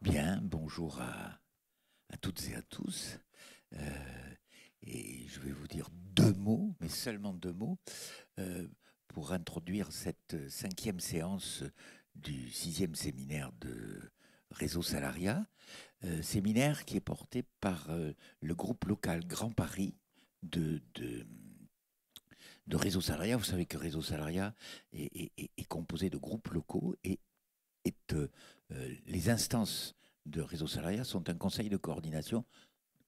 Bien, bonjour à, toutes et à tous. Euh, et je vais vous dire deux mots, mais seulement deux mots, euh, pour introduire cette cinquième séance du sixième séminaire de Réseau Salariat, euh, séminaire qui est porté par le groupe local Grand Paris de, de réseau salariat. Vous savez que réseau salariat est composé de groupes locaux et est euh, les instances de réseau salariat sont un conseil de coordination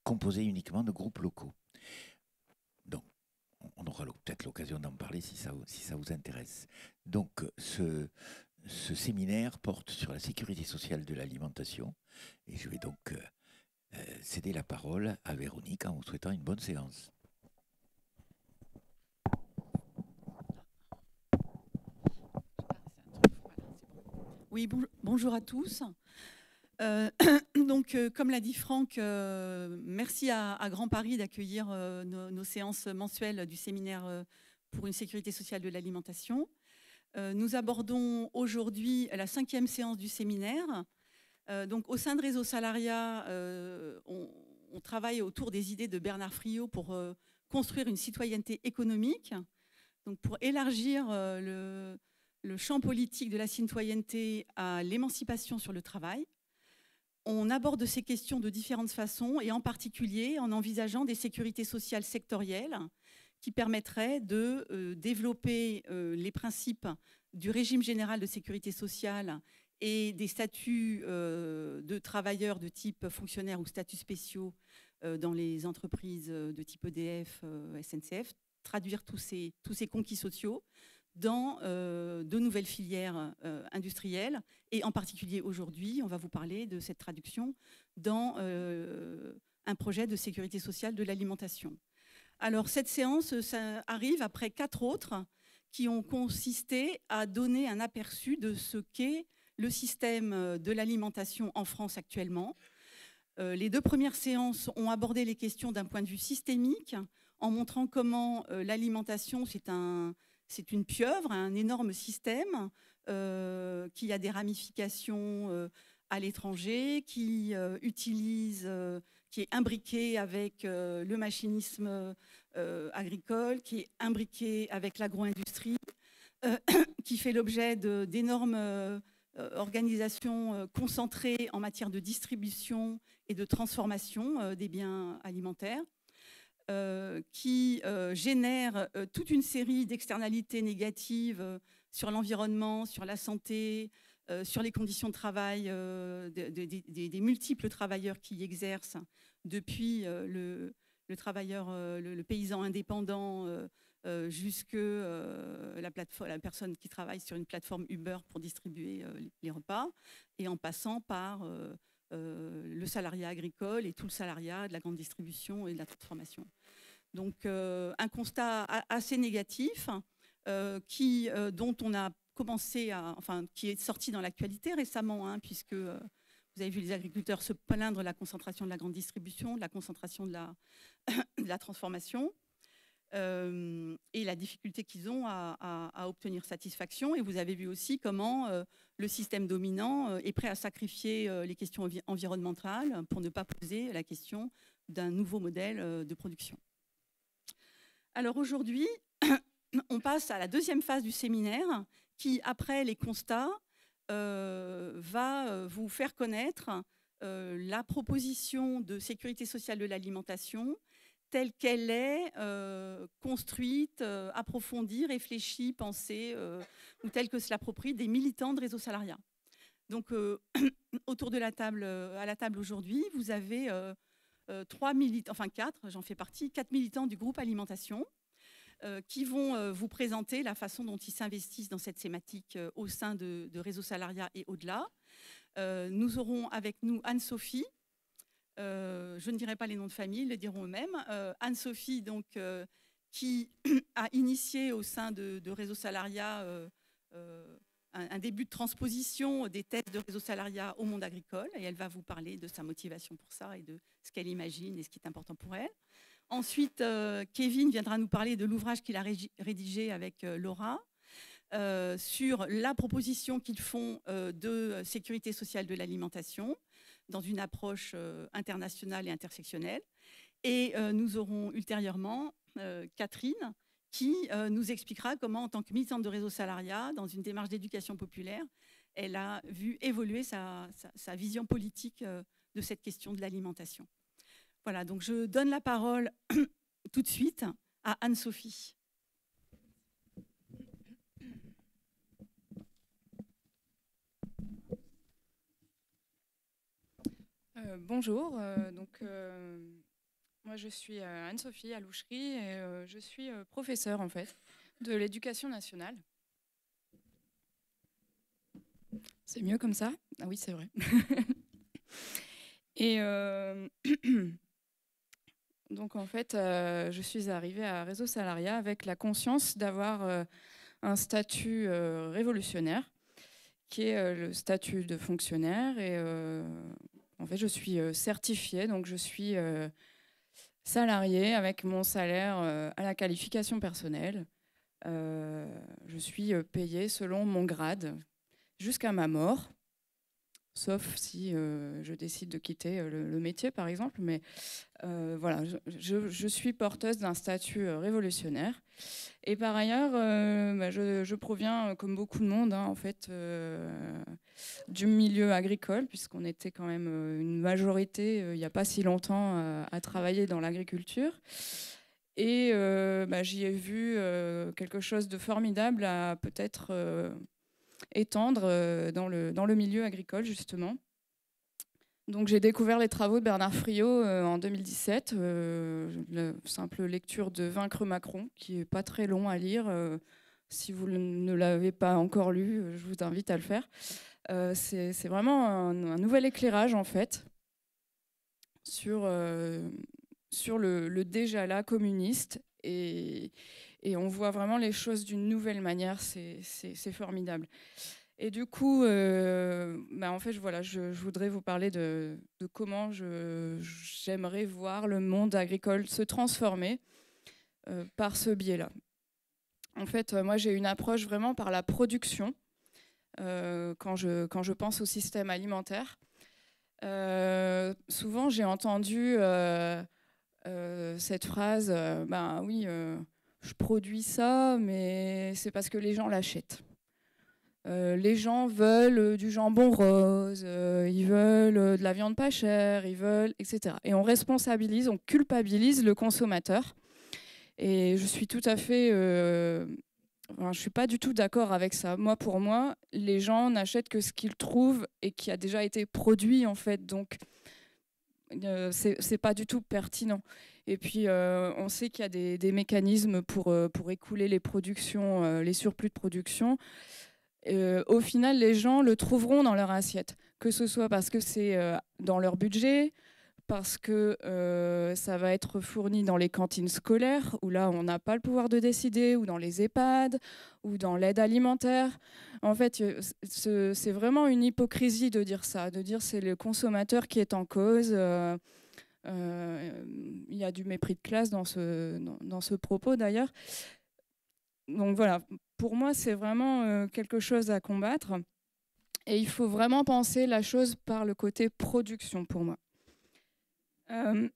composé uniquement de groupes locaux. Donc, on aura peut-être l'occasion d'en parler si ça, vous intéresse. Donc, ce, séminaire porte sur la sécurité sociale de l'alimentation et je vais donc euh, euh, céder la parole à Véronique en vous souhaitant une bonne séance. Oui, bonjour à tous. Euh, donc, euh, comme l'a dit Franck, euh, merci à, Grand Paris d'accueillir nos, séances mensuelles du séminaire pour une sécurité sociale de l'alimentation. nous abordons aujourd'hui la cinquième séance du séminaire. donc, au sein de Réseau Salariat, on, on, travaille autour des idées de Bernard Friot pour construire une citoyenneté économique, donc pour élargir le, le champ politique de la citoyenneté à l'émancipation sur le travail. On aborde ces questions de différentes façons et en particulier en envisageant des sécurités sociales sectorielles qui permettraient de euh, développer euh, les principes du régime général de sécurité sociale et des statuts euh, de travailleurs de type fonctionnaire ou statuts spéciaux dans les entreprises de type EDF, SNCF, traduire tous ces, tous ces conquis sociaux dans euh, de nouvelles filières euh, industrielles. Et en particulier aujourd'hui, on va vous parler de cette traduction dans euh, un projet de sécurité sociale de l'alimentation. Alors cette séance arrive après quatre autres qui ont consisté à donner un aperçu de ce qu'est le système de l'alimentation en France actuellement. les deux premières séances ont abordé les questions d'un point de vue systémique en montrant comment l'alimentation, c'est un, c'est une pieuvre, un énorme système euh, qui a des ramifications euh, à l'étranger, qui euh, utilise, qui est imbriqué avec le machinisme agricole, qui est imbriqué avec l'agro-industrie, qui fait l'objet d'énormes organisations concentrées en matière de distribution et de transformation des biens alimentaires. Euh, qui euh, génère euh, toute une série d'externalités négatives sur l'environnement, sur la santé, sur les conditions de travail des multiples travailleurs qui y exercent, depuis le, paysan indépendant, jusque la, personne qui travaille sur une plateforme Uber pour distribuer les repas, et en passant par le salariat agricole et tout le salariat de la grande distribution et de la transformation. Donc euh, un constat assez négatif euh, qui, euh, dont on a commencé enfin, qui est sorti dans l'actualité récemment, hein, puisque vous avez vu les agriculteurs se plaindre de la concentration de la grande distribution, de la concentration de la, transformation. et la difficulté qu'ils ont à, obtenir satisfaction. Et vous avez vu aussi comment le système dominant est prêt à sacrifier les questions environnementales pour ne pas poser la question d'un nouveau modèle de production. Alors aujourd'hui, on passe à la deuxième phase du séminaire qui, après les constats, euh, va euh, vous faire connaître euh, la proposition de sécurité sociale de l'alimentation telle qu'elle est construite, approfondie, réfléchie, pensée, ou telle que se des militants de réseau salariat. Donc, autour de la table, à la table aujourd'hui, vous avez euh, trois militants, enfin quatre, j'en fais partie, quatre militants du groupe Alimentation euh, qui vont euh, vous présenter la façon dont ils s'investissent dans cette thématique au sein de, Réseau Salariat et au-delà. nous aurons avec nous Anne-Sophie, je ne dirai pas les noms de famille, ils le diront eux-mêmes. Anne-Sophie, donc, qui a initié au sein de, de Réseau Salariat un, début de transposition des thèses de réseau salariat au monde agricole, et elle va vous parler de sa motivation pour ça et de ce qu'elle imagine et ce qui est important pour elle. Ensuite, euh, Kevin viendra nous parler de l'ouvrage qu'il a rédigé avec euh, Laura. Euh, sur la proposition qu'ils font de sécurité sociale de l'alimentation dans une approche internationale et intersectionnelle. Et nous aurons ultérieurement Catherine, qui euh, nous expliquera comment, en tant que militante de réseau salariat, dans une démarche d'éducation populaire, elle a vu évoluer sa, vision politique euh, de cette question de l'alimentation. Voilà, donc je donne la parole tout de suite à Anne-Sophie. Euh, bonjour, donc moi, je suis euh, Anne-Sophie Aloucherie et euh, je suis euh, professeure, en fait, de l'éducation nationale. C'est mieux comme ça Ah oui, c'est vrai. et donc, en fait, je suis arrivée à Réseau Salariat avec la conscience d'avoir un statut révolutionnaire, qui est le statut de fonctionnaire. Et en fait, je suis certifiée, donc je suis salarié avec mon salaire euh, à la qualification personnelle. Euh, je suis euh, payé selon mon grade jusqu'à ma mort, sauf si je décide de quitter le métier par exemple, mais euh, voilà, je, suis porteuse d'un statut euh, révolutionnaire. Et par ailleurs, euh, bah, je, proviens, comme beaucoup de monde, hein, en fait, du milieu agricole, puisqu'on était quand même une majorité, il n'y a pas si longtemps, à travailler dans l'agriculture. Et bah, j'y ai vu quelque chose de formidable à peut-être étendre le, dans le milieu agricole, justement. Donc j'ai découvert les travaux de Bernard Friot euh, en 2017, euh, simple lecture de Vaincre Macron, qui est pas très long à lire. Euh, si vous ne l'avez pas encore lu, je vous invite à le faire. C'est vraiment un, nouvel éclairage en fait sur, sur le, déjà là communiste et, et, on voit vraiment les choses d'une nouvelle manière. C'est formidable. Et du coup, euh, bah, en fait, voilà, je, voudrais vous parler de, comment j'aimerais voir le monde agricole se transformer euh, par ce biais-là. En fait, euh, moi, j'ai une approche vraiment par la production quand, je, pense au système alimentaire. souvent, j'ai entendu cette phrase, ben oui, je produis ça, mais c'est parce que les gens l'achètent. Euh, les gens veulent euh, du jambon rose, euh, ils veulent de la viande pas chère, ils veulent, etc. Et on responsabilise, on culpabilise le consommateur. Et je suis tout à fait, enfin, je suis pas du tout d'accord avec ça. Moi, pour moi, les gens n'achètent que ce qu'ils trouvent et qui a déjà été produit en fait. Donc c'est pas du tout pertinent. Et puis, on sait qu'il y a des, mécanismes pour, pour écouler les productions, les surplus de production. Euh, au final, les gens le trouveront dans leur assiette, que ce soit parce que c'est euh, dans leur budget, parce que euh, ça va être fourni dans les cantines scolaires, où là, on n'a pas le pouvoir de décider, ou dans les EHPAD, ou dans l'aide alimentaire. En fait, c'est vraiment une hypocrisie de dire ça, de dire c'est le consommateur qui est en cause. il y a du mépris de classe dans ce, dans ce propos d'ailleurs donc voilà, pour moi, c'est vraiment euh, quelque chose à combattre. Et il faut vraiment penser la chose par le côté production pour moi. Euh,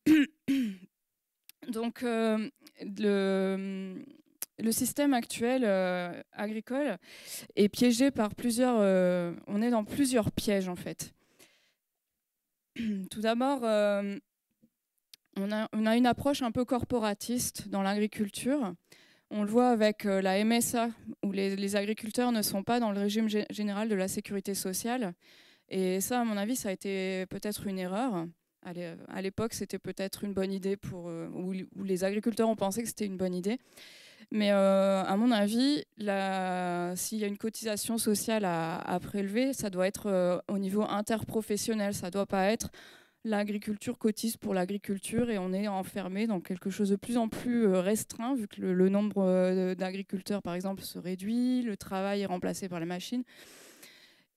donc, euh, le, système actuel agricole est piégé par plusieurs. on est dans plusieurs pièges en fait. Tout d'abord, on, a, une approche un peu corporatiste dans l'agriculture. On le voit avec euh, la MSA, où les, agriculteurs ne sont pas dans le régime général de la sécurité sociale. Et ça, à mon avis, ça a été peut-être une erreur. À l'époque, c'était peut-être une bonne idée pour, euh, ou les agriculteurs ont pensé que c'était une bonne idée. Mais euh, à mon avis, s'il y a une cotisation sociale à, prélever, ça doit être au niveau interprofessionnel. Ça doit pas être l'agriculture cotise pour l'agriculture et on est enfermé dans quelque chose de plus en plus euh, restreint vu que le, nombre euh, d'agriculteurs par exemple se réduit, le travail est remplacé par les machines.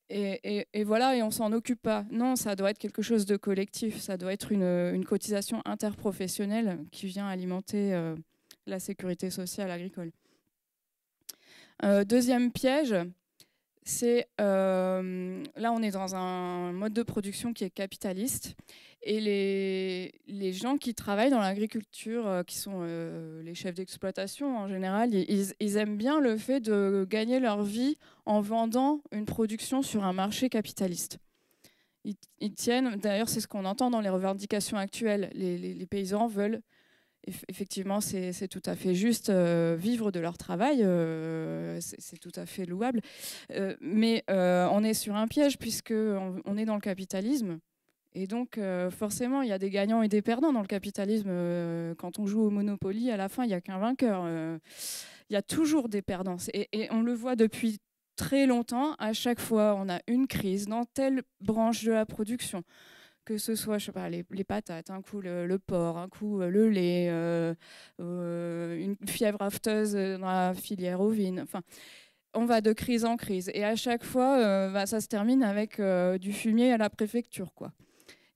Et, voilà, et on s'en occupe pas. Non, ça doit être quelque chose de collectif, ça doit être une, cotisation interprofessionnelle qui vient alimenter euh, la sécurité sociale agricole. deuxième piège, c'est euh, là on est dans un mode de production qui est capitaliste et les, gens qui travaillent dans l'agriculture, euh, qui sont euh, les chefs d'exploitation en général, ils, aiment bien le fait de gagner leur vie en vendant une production sur un marché capitaliste. Ils, tiennent, d'ailleurs c'est ce qu'on entend dans les revendications actuelles, les paysans veulent effectivement, c'est tout à fait juste. Euh, vivre de leur travail, euh, c'est tout à fait louable. Euh, mais on est sur un piège puisqu'on on, est dans le capitalisme. Et donc, forcément, il y a des gagnants et des perdants dans le capitalisme. quand on joue au Monopoly, à la fin, il n'y a qu'un vainqueur. Il y a toujours des perdants. et on le voit depuis très longtemps. À chaque fois, on a une crise dans telle branche de la production que ce soit je sais pas, les, patates, un coup le, porc, un coup euh, le lait, euh, euh, une fièvre afteuse dans la filière ovine. Enfin, on va de crise en crise. Et à chaque fois, bah, ça se termine avec du fumier à la préfecture. quoi.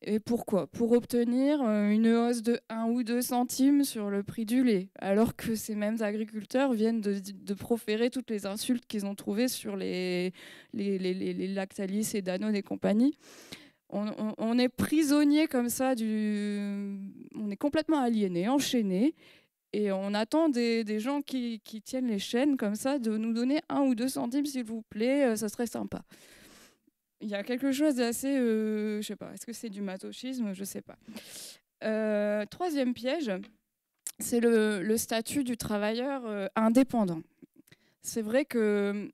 Et pourquoi Pour obtenir une hausse de 1 ou 2 centimes sur le prix du lait, alors que ces mêmes agriculteurs viennent de, proférer toutes les insultes qu'ils ont trouvées sur les, les, les, les Lactalis et Danone et compagnie on, est prisonnier comme ça, on est complètement aliéné, enchaîné, et on attend des, gens qui, tiennent les chaînes comme ça de nous donner un ou deux centimes, s'il vous plaît, euh, ça serait sympa. Il y a quelque chose d'assez, Je euh, je sais pas, est-ce que c'est du matochisme, je sais pas. Euh, troisième piège, c'est le, statut du travailleur indépendant. C'est vrai que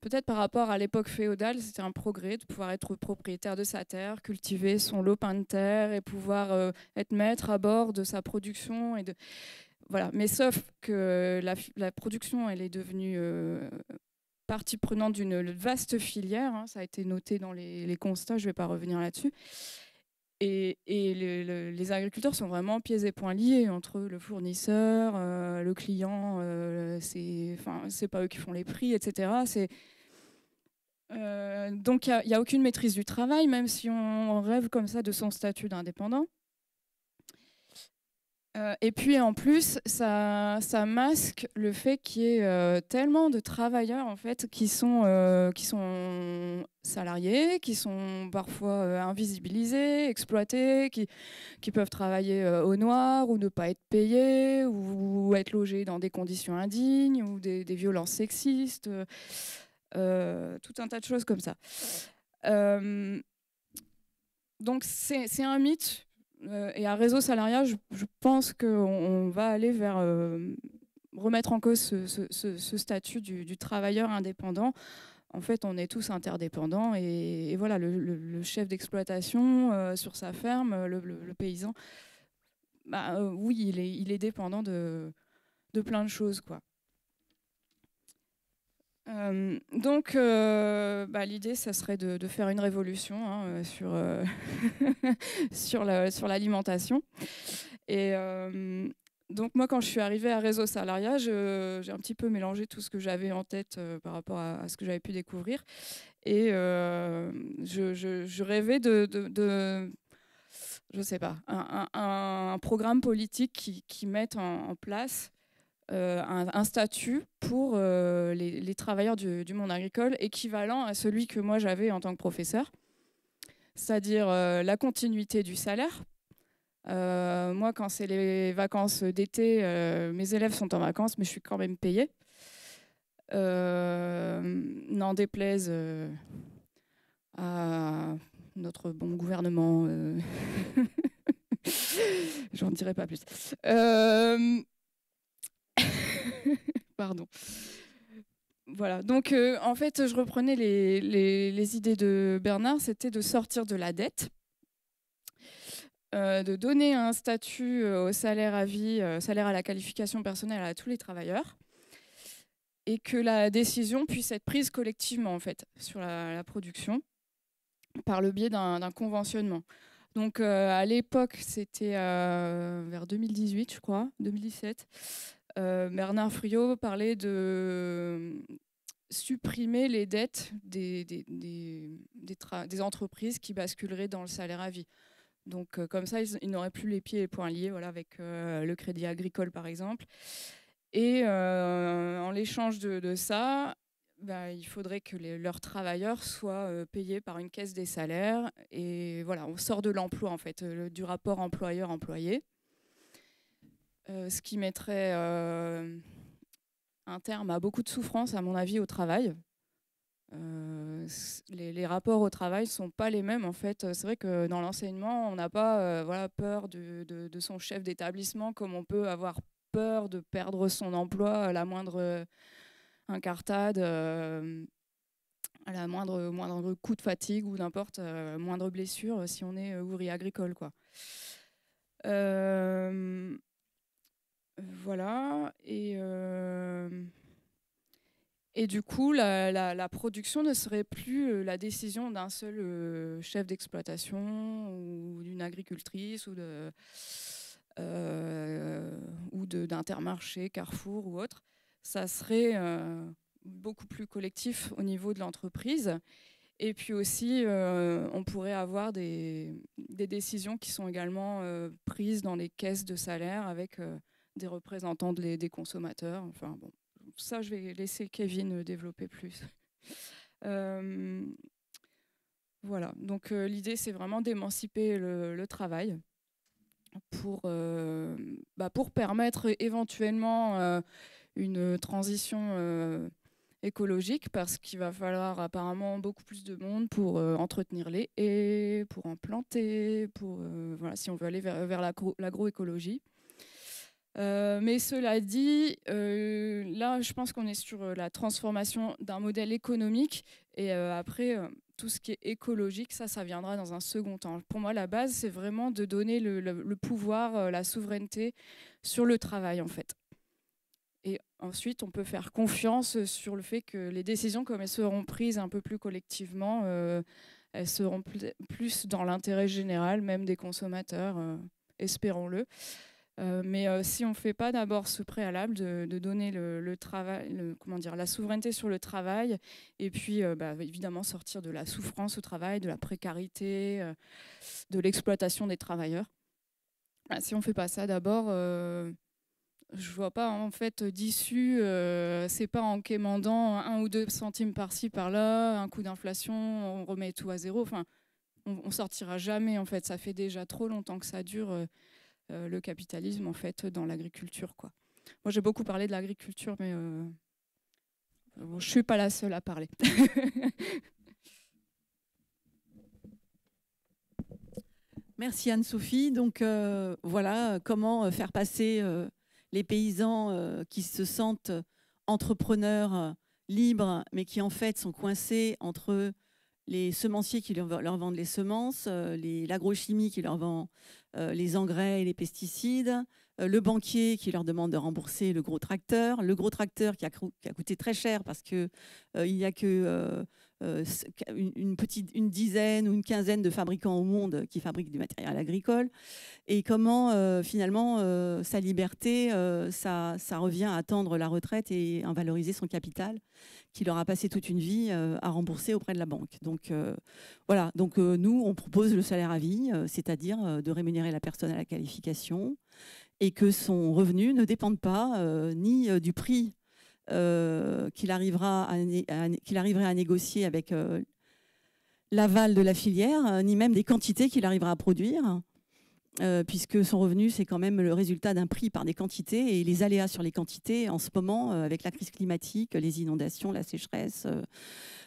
Peut-être par rapport à l'époque féodale, c'était un progrès de pouvoir être propriétaire de sa terre, cultiver son lopin de terre et pouvoir euh, être maître à bord de sa production. Et de... voilà. Mais sauf que la, production, elle est devenue euh, partie prenante d'une vaste filière. Hein. Ça a été noté dans les, les constats, je ne vais pas revenir là-dessus. Et, les agriculteurs sont vraiment pieds et poings liés entre le fournisseur, euh, le client, euh, c'est, pas eux qui font les prix, etc. Euh, donc il n'y a, aucune maîtrise du travail, même si on rêve comme ça de son statut d'indépendant. Euh, et puis en plus, ça, masque le fait qu'il y ait euh, tellement de travailleurs en fait qui sont, euh, qui sont salariés, qui sont parfois invisibilisés, exploités, qui, peuvent travailler au noir ou ne pas être payés ou, être logés dans des conditions indignes ou des violences sexistes, tout un tas de choses comme ça. donc c'est un mythe euh, et à réseau salarial, je, pense qu'on va aller vers euh, remettre en cause ce, statut du, travailleur indépendant. En fait, on est tous interdépendants et, voilà, le, chef d'exploitation euh, sur sa ferme, le, paysan, bah, oui, il est, dépendant de, de, plein de choses. Quoi. Euh, donc, euh, bah, l'idée, ça serait de, faire une révolution hein, euh, sur, sur, l'alimentation. et donc, moi, quand je suis arrivée à Réseau Salariat, j'ai un petit peu mélangé tout ce que j'avais en tête par rapport à, ce que j'avais pu découvrir. Et je, rêvais de, de, de je sais pas, un, programme politique qui, mette en place euh, un, statut pour euh, les, travailleurs du, monde agricole équivalent à celui que moi j'avais en tant que professeur, c'est-à-dire euh, la continuité du salaire. moi, quand c'est les vacances d'été, mes élèves sont en vacances, mais je suis quand même payée. N'en déplaise à notre bon gouvernement, j'en dirai pas plus. Pardon. Voilà, donc euh, en fait, je reprenais les, idées de Bernard, c'était de sortir de la dette, euh, de donner un statut euh, au salaire à vie, salaire à la qualification personnelle à tous les travailleurs, et que la décision puisse être prise collectivement, en fait, sur la, la production, par le biais d'un conventionnement. Donc à l'époque, c'était vers 2018, je crois, 2017. Euh, Bernard Friot parlait de euh, supprimer les dettes des, des, entreprises qui basculeraient dans le salaire à vie. Donc euh, comme ça, ils, n'auraient plus les pieds et les poings liés voilà, avec le crédit agricole, par exemple. Et en l'échange de, ça, bah, il faudrait que leurs travailleurs soient payés par une caisse des salaires. Et voilà, on sort de l'emploi, en fait, du rapport employeur-employé. Euh, ce qui mettrait euh, un terme à beaucoup de souffrance, à mon avis, au travail. Euh, les, rapports au travail ne sont pas les mêmes en fait. C'est vrai que dans l'enseignement, on n'a pas peur de, son chef d'établissement comme on peut avoir peur de perdre son emploi à la moindre incartade, à la moindre, moindre coup de fatigue ou n'importe moindre blessure si on est ouvrier agricole. quoi voilà. Et, euh, et du coup, la, production ne serait plus euh, la décision d'un seul euh, chef d'exploitation ou d'une agricultrice ou de. Euh, ou d'Intermarché, Carrefour ou autre, ça serait beaucoup plus collectif au niveau de l'entreprise. Et puis aussi, on pourrait avoir des, des, décisions qui sont également prises dans les caisses de salaire avec des représentants des consommateurs. Enfin bon, ça je vais laisser Kevin euh, développer plus. Euh, voilà, donc euh, l'idée c'est vraiment d'émanciper le, travail pour, bah, pour permettre éventuellement une transition écologique parce qu'il va falloir apparemment beaucoup plus de monde pour entretenir les haies, pour en planter, pour, voilà, si on veut aller vers, l'agroécologie. Euh, mais cela dit, euh, là, je pense qu'on est sur euh, la transformation d'un modèle économique. Et après, tout ce qui est écologique, ça, ça viendra dans un second temps. Pour moi, la base, c'est vraiment de donner le pouvoir, la souveraineté sur le travail, en fait. Et ensuite, on peut faire confiance sur le fait que les décisions, comme elles seront prises un peu plus collectivement, elles seront plus dans l'intérêt général, même des consommateurs, espérons-le. Euh, mais euh, si on ne fait pas d'abord ce préalable de, donner le, travail, comment dire, la souveraineté sur le travail, et puis euh, bah, évidemment sortir de la souffrance au travail, de la précarité, de l'exploitation des travailleurs. Bah, si on ne fait pas ça d'abord, je ne vois pas en fait d'issue. Ce c'est pas en quémandant un ou deux centimes par-ci par-là, un coup d'inflation, on remet tout à zéro. Enfin, on, ne sortira jamais en fait. Ça fait déjà trop longtemps que ça dure. Euh, le capitalisme en fait dans l'agriculture quoi. Moi j'ai beaucoup parlé de l'agriculture mais euh, je suis pas la seule à parler. Merci Anne-Sophie. Donc euh, voilà comment faire passer les paysans qui se sentent entrepreneurs libres, mais qui en fait sont coincés entre les semenciers qui leur vendent les semences, euh, l'agrochimie qui leur vend euh, les engrais et les pesticides, euh, le banquier qui leur demande de rembourser le gros tracteur, le gros tracteur qui a, coûté très cher parce qu'il il n'y a que euh, une, petite, une dizaine ou une quinzaine de fabricants au monde qui fabriquent du matériel agricole, et comment euh, finalement euh, sa liberté, ça, revient à attendre la retraite et à valoriser son capital qu'il aura passé toute une vie à rembourser auprès de la banque. Donc voilà, donc nous, on propose le salaire à vie, c'est-à-dire de rémunérer la personne à la qualification et que son revenu ne dépende pas ni du prix euh, qu'il arrivera arriverait à négocier avec euh, l'aval de la filière, euh, ni même des quantités qu'il arrivera à produire, puisque son revenu, c'est quand même le résultat d'un prix par des quantités, et les aléas sur les quantités, en ce moment, avec la crise climatique, les inondations, la sécheresse,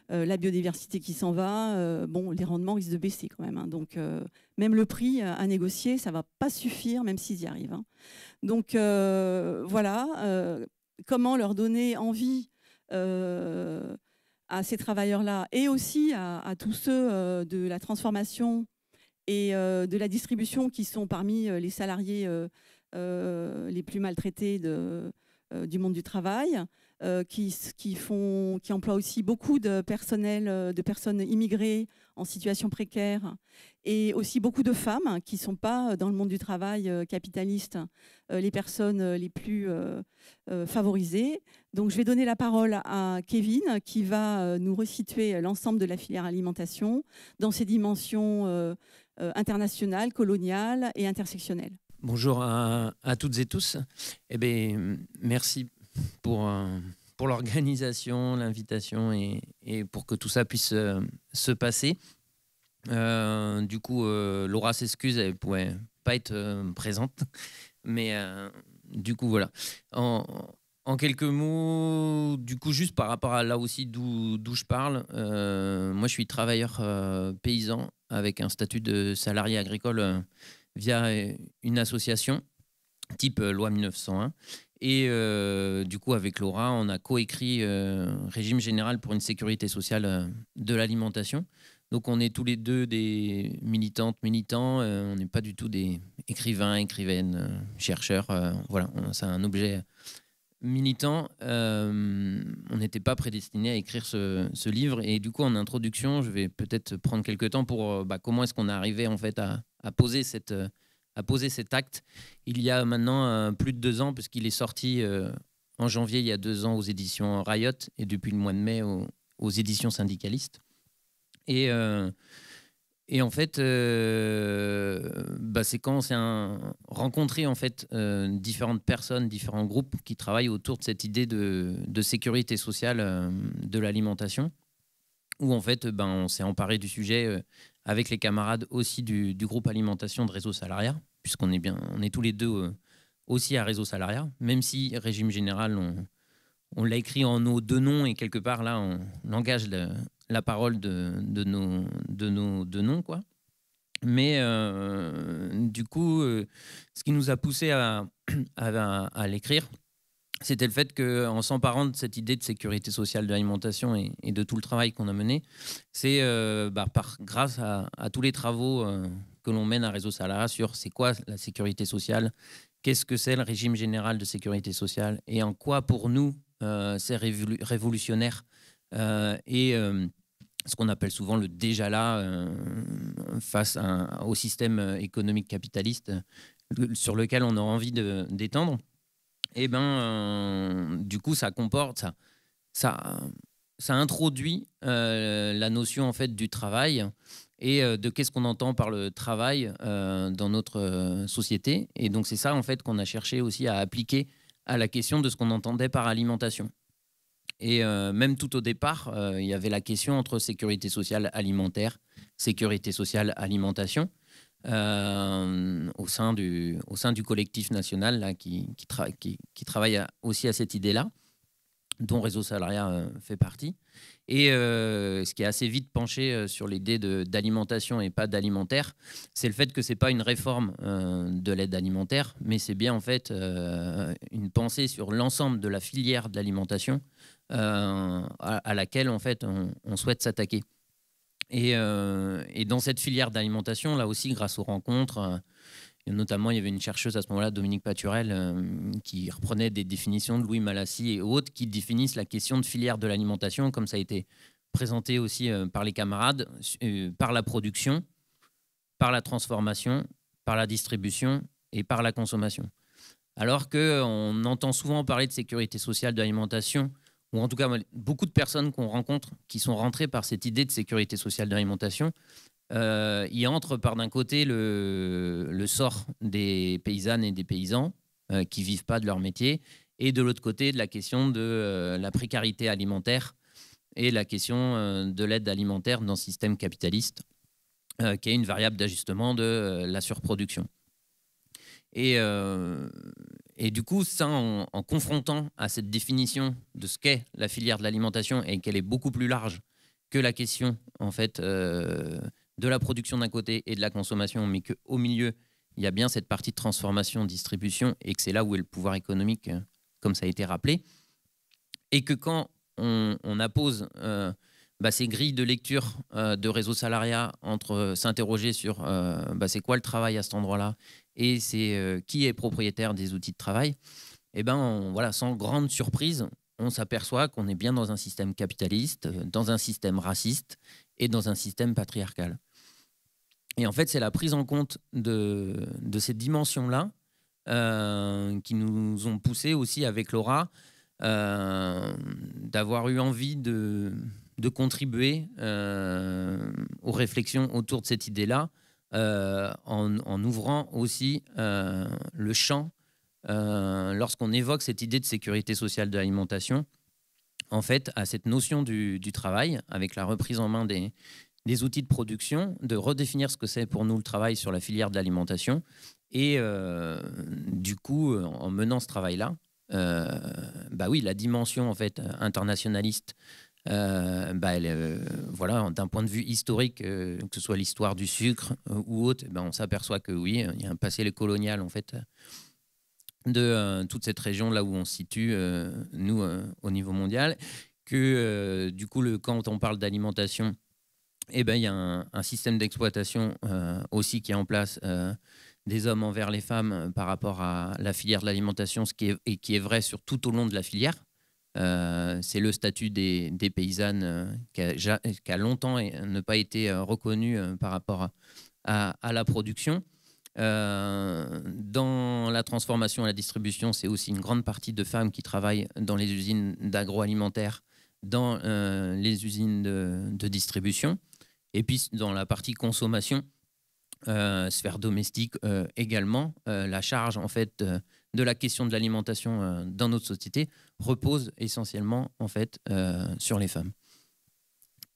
la biodiversité qui s'en va, bon, les rendements risquent de baisser quand même. Hein. donc, même le prix à négocier, ça ne va pas suffire, même s'ils y arrivent. Hein. Donc, voilà comment leur donner envie euh, à ces travailleurs-là et aussi à, tous ceux euh, de la transformation et euh, de la distribution qui sont parmi les salariés les plus maltraités du monde du travail, qui, font, qui emploient aussi beaucoup de personnel, de personnes immigrées en situation précaire et aussi beaucoup de femmes qui ne sont pas euh, dans le monde du travail euh, capitaliste, euh, les personnes les plus favorisées. Donc je vais donner la parole à Kevin qui va nous resituer l'ensemble de la filière alimentation dans ses dimensions internationales, coloniales et intersectionnelles. Bonjour à, toutes et tous. Eh bien, merci pour pour l'organisation, l'invitation et, pour que tout ça puisse euh, se passer. Euh, du coup, euh, Laura s'excuse, elle ne pouvait pas être présente. Mais du coup, voilà. En, quelques mots, du coup, juste par rapport à là aussi d'où je parle, moi je suis travailleur paysan avec un statut de salarié agricole via une association type loi 1901. Et euh, du coup, avec Laura, on a coécrit euh, Régime général pour une sécurité sociale euh, de l'alimentation. Donc, on est tous les deux des militantes, militants. on n'est pas du tout des écrivains, écrivaines, chercheurs. voilà, c'est un objet militant. on n'était pas prédestinés à écrire ce, livre. Et du coup, en introduction, je vais peut-être prendre quelques temps pour bah, comment est-ce qu'on est arrivé en fait à, à poser cette a posé cet acte il y a maintenant euh, plus de deux ans, puisqu'il est sorti euh, en janvier il y a deux ans aux éditions Riot et depuis le mois de mai aux, éditions syndicalistes. Et, euh, et en fait, bah c'est quand on s'est rencontré en fait, différentes personnes, différents groupes qui travaillent autour de cette idée de, de sécurité sociale de l'alimentation où en fait ben, on s'est emparé du sujet avec les camarades aussi du, groupe alimentation de réseau salariat, puisqu'on est bien, on est tous les deux euh, aussi à réseau salariat, même si régime général, on, l'a écrit en nos deux noms et quelque part là, on, engage la parole de, nos, deux noms, quoi. Mais euh, du coup, euh, ce qui nous a poussé à l'écrire, c'était le fait qu'en s'emparant de cette idée de sécurité sociale de l'alimentation et, de tout le travail qu'on a mené, c'est euh, bah, par, grâce à, tous les travaux euh, que l'on mène à Réseau Salara sur c'est quoi la sécurité sociale, qu'est-ce que c'est le régime général de sécurité sociale et en quoi pour nous euh, c'est révolutionnaire et ce qu'on appelle souvent le déjà là face au système économique capitaliste sur lequel on a envie d'étendre et eh ben, euh, du coup, ça comporte, ça, ça, introduit euh, la notion en fait du travail et euh, de qu'est-ce qu'on entend par le travail dans notre société. Et donc, c'est ça en fait qu'on a cherché aussi à appliquer à la question de ce qu'on entendait par alimentation. Et même tout au départ, il y avait la question entre sécurité sociale alimentaire, sécurité sociale alimentation. Euh, au, sein du, au sein du collectif national là, qui, qui, qui, travaille aussi à cette idée-là, dont Réseau Salariat euh, fait partie. Et euh, ce qui est assez vite penché sur l'idée d'alimentation et pas d'alimentaire, c'est le fait que ce n'est pas une réforme de l'aide alimentaire, mais c'est bien en fait une pensée sur l'ensemble de la filière de l'alimentation à, laquelle en fait on souhaite s'attaquer. Euh, et, dans cette filière d'alimentation, là aussi, grâce aux rencontres, euh, notamment, il y avait une chercheuse à ce moment-là, Dominique Paturel, euh, qui reprenait des définitions de Louis Malassi et autres, qui définissent la question de filière de l'alimentation, comme ça a été présenté aussi par les camarades, par la production, par la transformation, par la distribution et par la consommation. Alors qu'on entend souvent parler de sécurité sociale de l'alimentation ou en tout cas beaucoup de personnes qu'on rencontre qui sont rentrées par cette idée de sécurité sociale d'alimentation, euh, y entre par d'un côté le, sort des paysannes et des paysans euh, qui vivent pas de leur métier, et de l'autre côté de la question de euh, la précarité alimentaire et la question de l'aide alimentaire dans le système capitaliste, qui est une variable d'ajustement de la surproduction. Et, et du coup, ça, en, confrontant à cette définition de ce qu'est la filière de l'alimentation et qu'elle est beaucoup plus large que la question, en fait, euh, de la production d'un côté et de la consommation, mais qu'au milieu, il y a bien cette partie de transformation, distribution, et que c'est là où est le pouvoir économique, euh, comme ça a été rappelé. Et que quand on, on appose euh, bah, ces grilles de lecture de réseau salariat entre s'interroger sur bah, c'est quoi le travail à cet endroit-là, et c'est euh, qui est propriétaire des outils de travail, eh ben voilà, sans grande surprise, on s'aperçoit qu'on est bien dans un système capitaliste, euh, dans un système raciste et dans un système patriarcal. Et en fait, c'est la prise en compte de, ces dimensions-là euh, qui nous ont poussé aussi avec Laura d'avoir eu envie de, contribuer aux réflexions autour de cette idée-là euh, en, ouvrant aussi euh, le champ euh, lorsqu'on évoque cette idée de sécurité sociale de l'alimentation, en fait, à cette notion du, travail, avec la reprise en main des, des, outils de production, de redéfinir ce que c'est pour nous le travail sur la filière de l'alimentation. Et du coup, en menant ce travail-là, bah oui, la dimension en fait internationaliste euh, bah, euh, voilà, d'un point de vue historique, euh, que ce soit l'histoire du sucre ou autre, eh ben, on s'aperçoit que oui, il y a un passé colonial en fait de toute cette région là où on se situe nous au niveau mondial. Que du coup, le, quand on parle d'alimentation, et eh ben il y a un, un système d'exploitation aussi qui est en place. des hommes envers les femmes par rapport à la filière de l'alimentation, ce qui est, et qui est vrai sur tout au long de la filière. Euh, c'est le statut des, paysannes euh, qui, a, longtemps ne pas été euh, reconnu par rapport à, la production. dans la transformation et la distribution, c'est aussi une grande partie de femmes qui travaillent dans les usines d'agroalimentaire, dans les usines de, distribution. Et puis dans la partie consommation, sphère domestique également, la charge en fait de la question de l'alimentation euh, dans notre société repose essentiellement en fait euh, sur les femmes.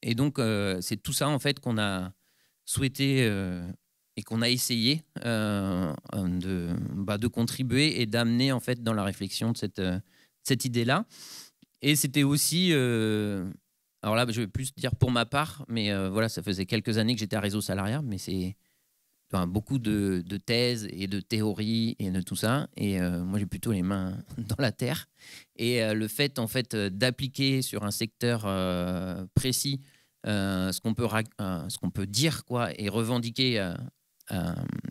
Et donc euh, c'est tout ça en fait qu'on a souhaité et qu'on a essayé de, bah, de, contribuer et d'amener en fait dans la réflexion de cette, cette idée-là. Et c'était aussi, alors là je vais plus dire pour ma part, mais voilà, ça faisait quelques années que j'étais à réseau salarial mais c'est beaucoup de, thèses et de théories et de tout ça. Et euh, moi, j'ai plutôt les mains dans la terre. Et euh, le fait, en fait, euh, d'appliquer sur un secteur précis ce qu'on peut, ce qu'on peut dire, quoi, et revendiquer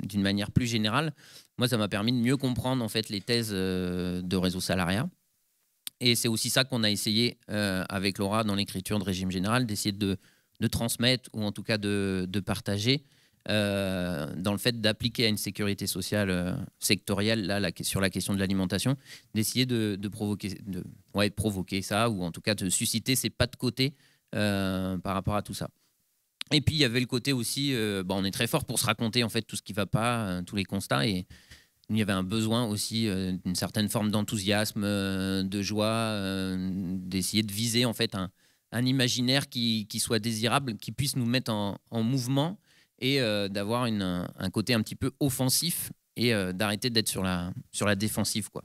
d'une manière plus générale, moi, ça m'a permis de mieux comprendre, en fait, les thèses de réseau salariat. Et c'est aussi ça qu'on a essayé avec Laura dans l'écriture de régime général, d'essayer de, transmettre ou en tout cas de partager euh, dans le fait d'appliquer à une sécurité sociale euh, sectorielle là, sur la question de l'alimentation, d'essayer de, provoquer, de, ouais, provoquer ça, ou en tout cas de susciter ces pas de côté euh, par rapport à tout ça. Et puis il y avait le côté aussi, bah, on est très fort pour se raconter en fait tout ce qui ne va pas, tous les constats, et il y avait un besoin aussi d'une certaine forme d'enthousiasme, de joie, d'essayer de viser en fait un, un imaginaire qui, soit désirable, qui puisse nous mettre en, en mouvement et euh, d'avoir un côté un petit peu offensif et euh, d'arrêter d'être sur la, sur la défensive. Quoi.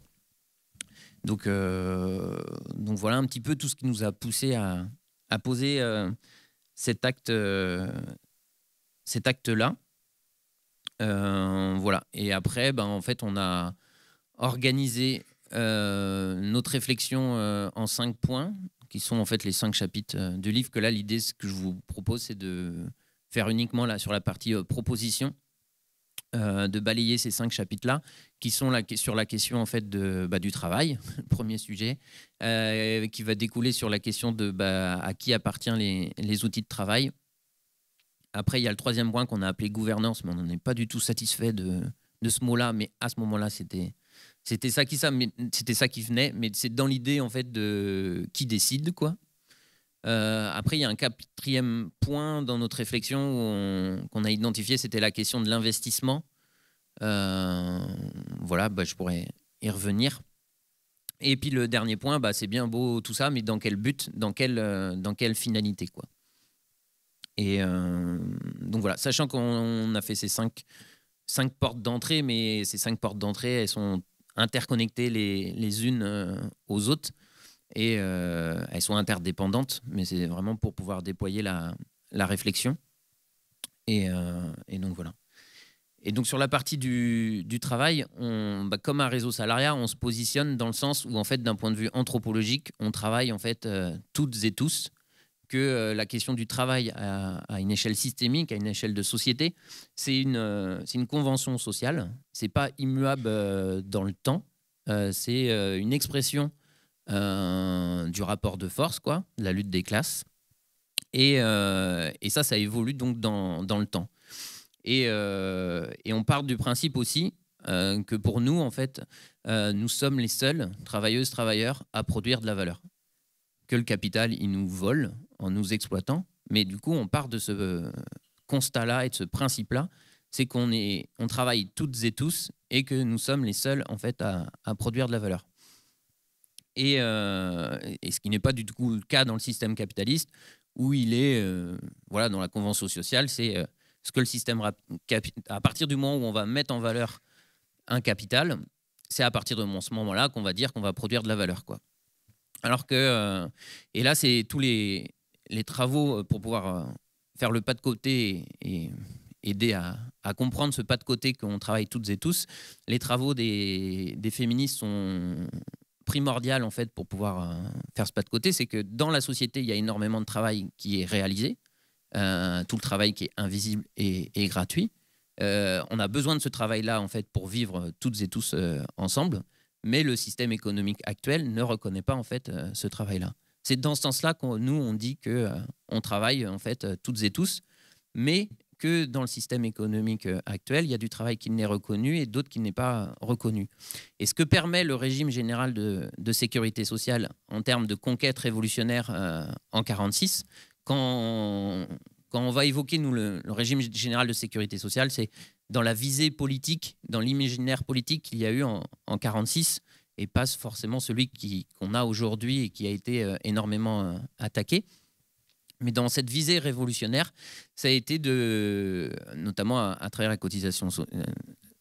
Donc, euh, donc voilà un petit peu tout ce qui nous a poussé à, à poser cet acte cet acte là. voilà. Et après, ben, en fait, on a organisé notre réflexion en cinq points, qui sont en fait les cinq chapitres du livre, que là, l'idée ce que je vous propose, c'est de, faire uniquement là, sur la partie euh, proposition. Euh, de balayer ces cinq chapitres-là, qui sont sur la question en fait de, bah, du travail, premier sujet, euh, qui va découler sur la question de bah, à qui appartiennent les, les, outils de travail. Après, il y a le troisième point qu'on a appelé gouvernance, mais on est pas du tout satisfait de, de ce mot-là. Mais à ce moment-là, c'était c'était ça qui ça, c'était ça qui venait. Mais c'est dans l'idée en fait de qui décide quoi. Euh, après, il y a un quatrième point dans notre réflexion qu'on a identifié, c'était la question de l'investissement. Euh, voilà, bah, je pourrais y revenir. Et puis le dernier point, bah, c'est bien beau tout ça, mais dans quel but, dans quelle, euh, dans quelle finalité quoi. Et donc voilà, sachant qu'on a fait ces cinq, cinq portes d'entrée, mais ces cinq portes d'entrée, elles sont interconnectées les unes aux autres. Et euh, elles sont interdépendantes, mais c'est vraiment pour pouvoir déployer la, réflexion. Euh, et, donc voilà. Et donc sur la partie du, travail, on, bah, comme un réseau salariat, on se positionne dans le sens où en fait, d'un point de vue anthropologique, on travaille en fait euh, toutes et tous que la question du travail à, une échelle systémique, à une échelle de société, c'est une, une convention sociale. C'est pas immuable dans le temps. c'est une expression euh, du rapport de force, quoi, de la lutte des classes. Euh, et, ça, ça évolue donc dans, le temps. Euh, et, on part du principe aussi que pour nous, en fait, nous sommes les seuls travailleuses, travailleurs à produire de la valeur. Que le capital, il nous vole en nous exploitant. Mais du coup, on part de ce constat-là et de ce principe-là c'est qu'on on travaille toutes et tous et que nous sommes les seuls en fait à produire de la valeur. Euh, et, ce qui n'est pas du tout le cas dans le système capitaliste, où il est, euh, voilà, dans la convention sociale, c'est euh, ce que le système, à partir du moment où on va mettre en valeur un capital, c'est à partir de ce moment-là qu'on va dire qu'on va produire de la valeur. Quoi. Alors que, et là, c'est tous les, les, travaux pour pouvoir faire le pas de côté et, aider à, comprendre ce pas de côté qu'on travaille toutes et tous. Les travaux des féministes sont, primordial en fait pour pouvoir euh, faire ce pas de côté, c'est que dans la société, il y a énormément de travail qui est réalisé, euh, tout le travail qui est invisible et, gratuit. Euh, on a besoin de ce travail-là en fait pour vivre toutes et tous ensemble, mais le système économique actuel ne reconnaît pas en fait ce travail-là. C'est dans ce sens-là qu'on nous on dit que on travaille en fait toutes et tous, mais que dans le système économique euh, actuel, il y a du travail qui n'est reconnu et d'autres qui n'est pas reconnu. Et ce que permet le régime général de, sécurité sociale en termes de conquête révolutionnaire euh, en 1946, quand, quand, on va évoquer nous, le, régime général de sécurité sociale, c'est dans la visée politique, dans l'imaginaire politique qu'il y a eu en 1946 et pas forcément celui qu'on a aujourd'hui et qui a été euh, énormément attaqué. Mais dans cette visée révolutionnaire, ça a été de, notamment à, travers la cotisation, euh,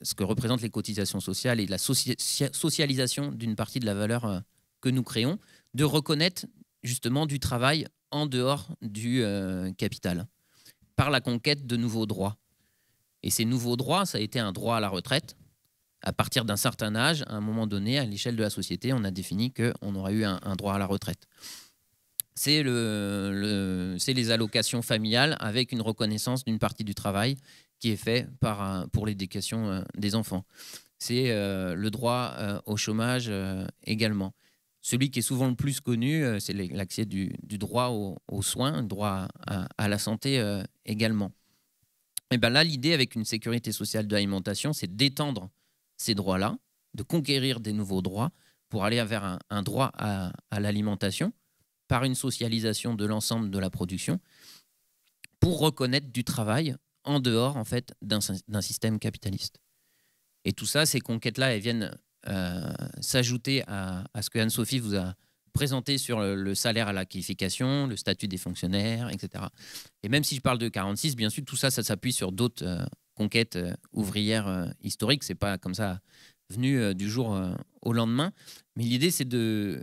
ce que représentent les cotisations sociales et la socialisation d'une partie de la valeur euh, que nous créons, de reconnaître justement du travail en dehors du euh, capital, par la conquête de nouveaux droits. Et ces nouveaux droits, ça a été un droit à la retraite. À partir d'un certain âge, à un moment donné, à l'échelle de la société, on a défini qu'on aurait eu un droit à la retraite c'est les allocations familiales avec une reconnaissance d'une partie du travail qui est fait pour l'éducation euh, des enfants. C'est euh, le droit euh, au chômage également. Celui qui est souvent le plus connu, c'est l'accès du, droit aux soins, droit à, la santé également. Et ben là, l'idée avec une sécurité sociale d'alimentation c'est d'étendre ces droits-là, de conquérir des nouveaux droits pour aller vers un, droit à l'alimentation par une socialisation de l'ensemble de la production pour reconnaître du travail en dehors en fait d'un système capitaliste. Et tout ça, ces conquêtes-là, elles viennent euh, s'ajouter à, ce que Anne-Sophie vous a présenté sur le, salaire à la qualification, le statut des fonctionnaires, etc. Et même si je parle de 46, bien sûr, tout ça, ça s'appuie sur d'autres euh, conquêtes euh, ouvrières historiques. C'est pas comme ça venu du jour au lendemain. Mais l'idée, c'est de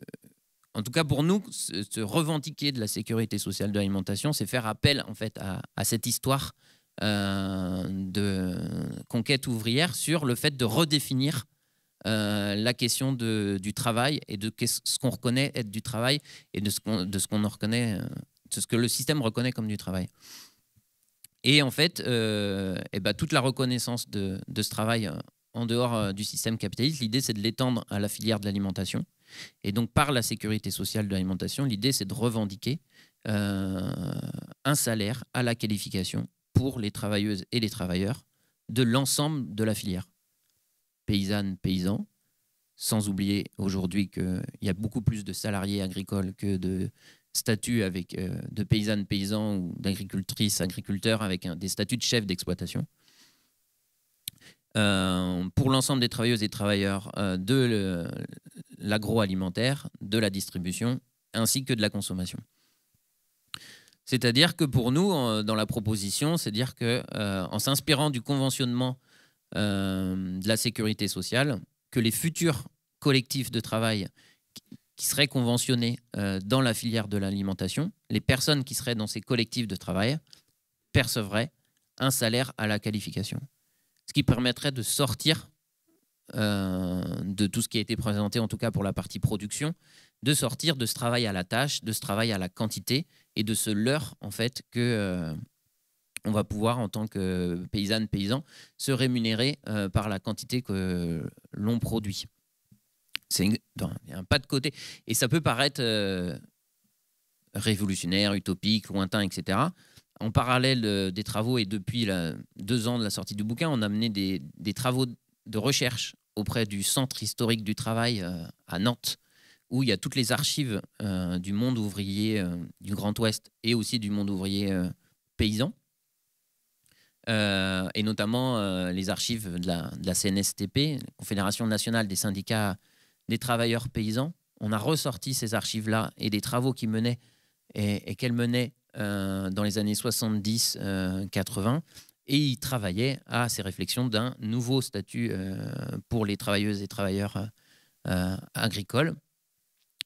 en tout cas pour nous, se, revendiquer de la sécurité sociale de l'alimentation, c'est faire appel en fait à, cette histoire euh, de conquête ouvrière sur le fait de redéfinir euh, la question du travail et de ce qu'on reconnaît être du travail et de ce qu'on reconnaît, euh, ce que le système reconnaît comme du travail. Et en fait, eh ben, toute la reconnaissance de, ce travail en dehors du système capitaliste, l'idée c'est de l'étendre à la filière de l'alimentation. Et donc, par la sécurité sociale de l'alimentation, l'idée, c'est de revendiquer euh, un salaire à la qualification pour les travailleuses et les travailleurs de l'ensemble de la filière. Paysannes, paysans, sans oublier aujourd'hui qu'il y a beaucoup plus de salariés agricoles que de statuts avec, euh, de paysannes, paysans ou d'agricultrices, agriculteurs avec des statuts de chef d'exploitation. Euh, pour l'ensemble des travailleuses et travailleurs euh, de l'agroalimentaire, de la distribution, ainsi que de la consommation. C'est-à-dire que pour nous, euh, dans la proposition, c'est à dire qu'en s'inspirant du conventionnement de la sécurité sociale, que les futurs collectifs de travail qui seraient conventionnés dans la filière de l'alimentation, les personnes qui seraient dans ces collectifs de travail percevraient un salaire à la qualification ce qui permettrait de sortir euh, de tout ce qui a été présenté, en tout cas pour la partie production, de sortir de ce travail à la tâche, de ce travail à la quantité et de ce leurre en fait que euh, on va pouvoir en tant que paysanne paysan se rémunérer euh, par la quantité que l'on produit. C'est un pas de côté et ça peut paraître révolutionnaire, utopique, lointain, etc en parallèle euh, des travaux et depuis deux ans de la sortie du bouquin, on a mené des, travaux de recherche auprès du Centre historique du travail euh, à Nantes, où il y a toutes les archives euh, du monde ouvrier du Grand Ouest et aussi du monde ouvrier paysan, et notamment les archives de la, CNSTP, Confédération nationale des syndicats des travailleurs paysans. On a ressorti ces archives-là et des travaux qui menaient et qu'elles menaient euh, dans les années 70-80 euh, et il travaillait à ces réflexions d'un nouveau statut euh, pour les travailleuses et travailleurs agricoles.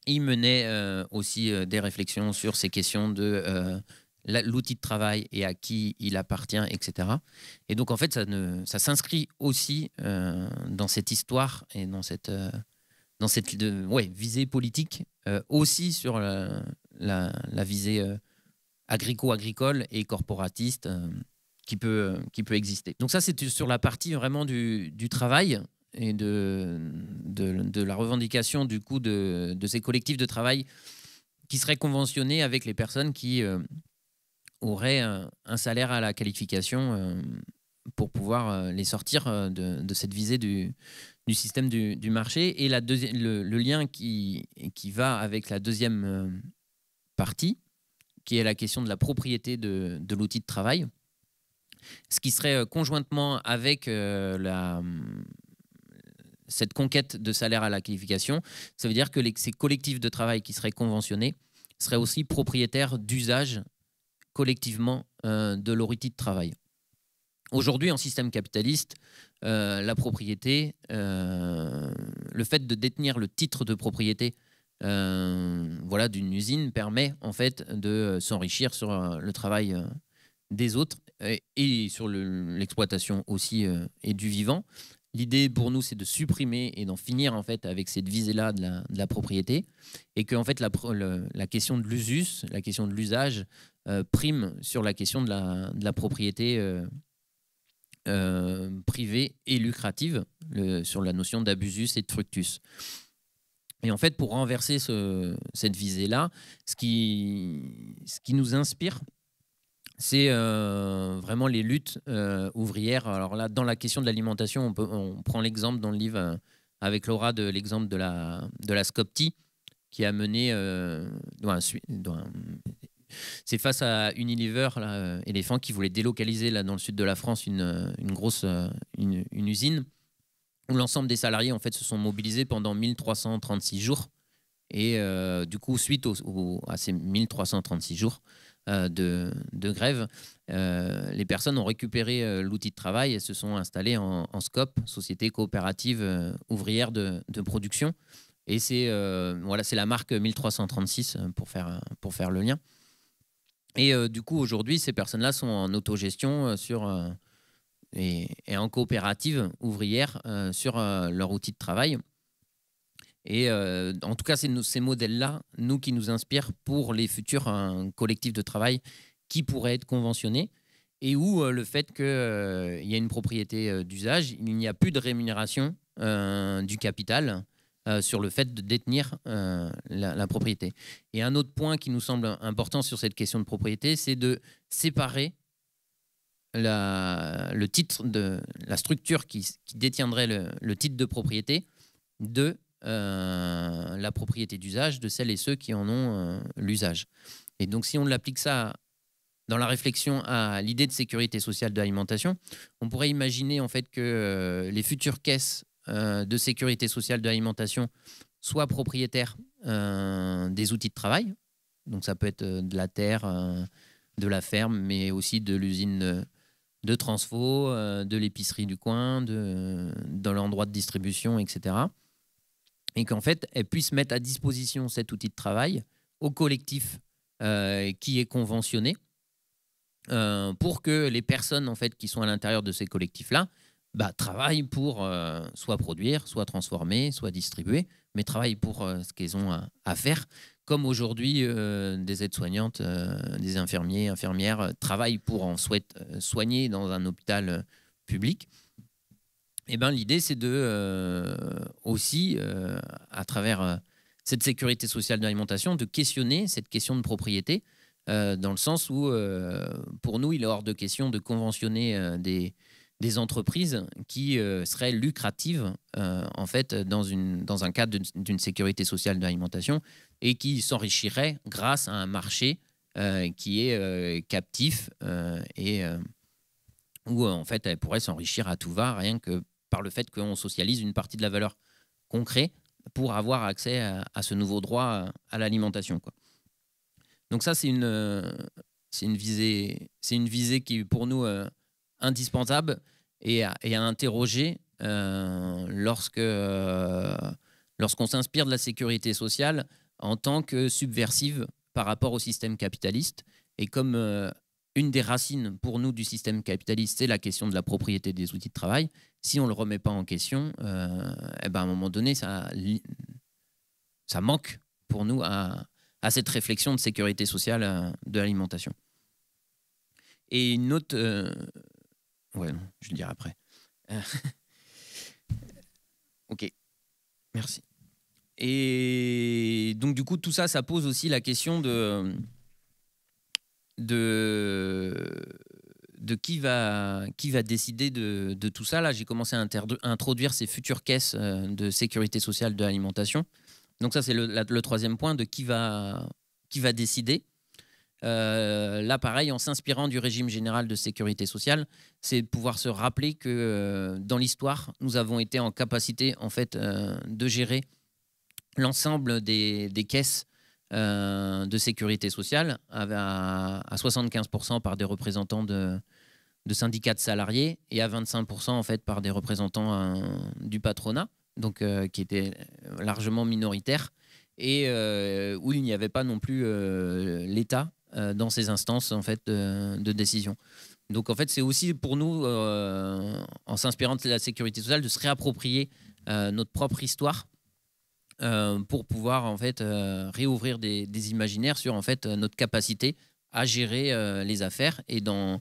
Il menait aussi des réflexions sur ces questions de l'outil de travail et à qui il appartient, etc. Et donc en fait, ça, ça s'inscrit aussi dans cette histoire et dans cette, dans cette ouais, visée politique, aussi sur la, la, la visée agrico-agricole et corporatiste euh, qui, peut, euh, qui peut exister. Donc ça, c'est sur la partie vraiment du, travail et de, de, la revendication du coup de, ces collectifs de travail qui seraient conventionnés avec les personnes qui euh, auraient un, salaire à la qualification pour pouvoir les sortir de, cette visée du, du système du, marché. Et la le, le, lien qui, qui va avec la deuxième partie, qui est la question de la propriété de, l'outil de travail, ce qui serait euh, conjointement avec euh, cette conquête de salaire à la qualification, ça veut dire que ces collectifs de travail qui seraient conventionnés seraient aussi propriétaires d'usage collectivement euh, de leur outil de travail. Aujourd'hui, en système capitaliste, la propriété, le fait de détenir le titre de propriété euh, voilà, d'une usine permet en fait de euh, s'enrichir sur euh, le travail des autres et, sur l'exploitation aussi et du vivant. L'idée pour nous, c'est de supprimer et d'en finir en fait avec cette visée-là de, la, propriété, et que en fait la, question de l'usus, la question de l'usage, prime sur la question de la, propriété privée et lucrative, sur la notion d'abusus et de fructus. Et en fait, pour renverser ce, cette visée-là, ce qui, nous inspire, c'est euh, vraiment les luttes euh, ouvrières. Alors là, dans la question de l'alimentation, on, prend l'exemple dans le livre euh, avec Laura de l'exemple de la, de SCOPTI qui a mené. c'est face à Unilever, éléphant, qui voulait délocaliser là, dans le sud de la France une, grosse une usine où l'ensemble des salariés en fait se sont mobilisés pendant 1336 jours. Et euh, du coup, suite à ces 1336 jours euh, de, grève, euh, les personnes ont récupéré l'outil de travail et se sont installées en, SCOP, Société coopérative ouvrière de, production. Et c'est voilà, la marque 1336 pour faire, pour faire le lien. Et du coup, aujourd'hui, ces personnes-là sont en autogestion sur et, en coopérative ouvrière euh, sur euh, leur outil de travail. Et euh, en tout cas, c'est ces modèles-là, nous, qui nous inspirent pour les futurs collectifs de travail qui pourraient être conventionnés et où le fait qu'il y a une propriété d'usage, il n'y a plus de rémunération du capital sur le fait de détenir la propriété. Et un autre point qui nous semble important sur cette question de propriété, c'est de séparer la, le titre de la structure qui, détiendrait le, le, titre de propriété de euh, la propriété d'usage de celles et ceux qui en ont euh, l'usage. Et donc si on l'applique ça dans la réflexion à l'idée de sécurité sociale de l'alimentation, on pourrait imaginer en fait que euh, les futures caisses de sécurité sociale de l'alimentation soient propriétaires des outils de travail. Donc ça peut être de la terre, de la ferme, mais aussi de l'usine de transfo, euh, de l'épicerie du coin, de, dans l'endroit de distribution, etc. Et qu'en fait, elles puissent mettre à disposition cet outil de travail au collectif euh, qui est conventionné euh, pour que les personnes en fait, qui sont à l'intérieur de ces collectifs-là bah, travaillent pour soit produire, soit transformer, soit distribuer, mais travaillent pour ce qu'elles ont à faire comme aujourd'hui, euh, des aides-soignantes, euh, des infirmiers, infirmières euh, travaillent pour en souhaite, soigner dans un hôpital public, eh ben, l'idée, c'est de aussi, à travers cette sécurité sociale d'alimentation, de questionner cette question de propriété, dans le sens où, pour nous, il est hors de question de conventionner des, entreprises qui seraient lucratives en fait dans, une, dans un cadre d'une sécurité sociale d'alimentation. l'alimentation et qui s'enrichirait grâce à un marché euh, qui est euh, captif euh, et où en fait elle pourrait s'enrichir à tout va rien que par le fait qu'on socialise une partie de la valeur concrète pour avoir accès à, ce nouveau droit à, l'alimentation. Donc ça c'est une, c'est une visée c'est une visée qui est pour nous indispensable et à, et à interroger lorsque lorsqu'on s'inspire de la sécurité sociale en tant que subversive par rapport au système capitaliste. Et comme euh, une des racines pour nous du système capitaliste, c'est la question de la propriété des outils de travail, si on ne le remet pas en question, euh, eh ben, à un moment donné, ça, manque pour nous à, cette réflexion de sécurité sociale euh, de l'alimentation. Et une autre... ouais, non, je le dirai après. ok, merci. Et donc, du coup, tout ça, ça pose aussi la question de, de, qui, va, qui va décider de, de tout ça. Là, j'ai commencé à, introduire ces futures caisses euh, de sécurité sociale de l'alimentation. Donc, ça, c'est le, troisième point de qui va, qui va décider. Euh, là, pareil, en s'inspirant du régime général de sécurité sociale, c'est de pouvoir se rappeler que euh, dans l'histoire, nous avons été en capacité, en fait, de gérer l'ensemble des, caisses euh, de sécurité sociale à, à, 75% par des représentants de, syndicats de salariés et à 25% en fait par des représentants euh, du patronat, donc euh, qui était largement minoritaire et où il n'y avait pas non plus l'État dans ces instances en fait de, de décision. Donc en fait c'est aussi pour nous en s'inspirant de la sécurité sociale de se réapproprier notre propre histoire euh, pour pouvoir en fait euh, réouvrir des, imaginaires sur en fait euh, notre capacité à gérer les affaires et dans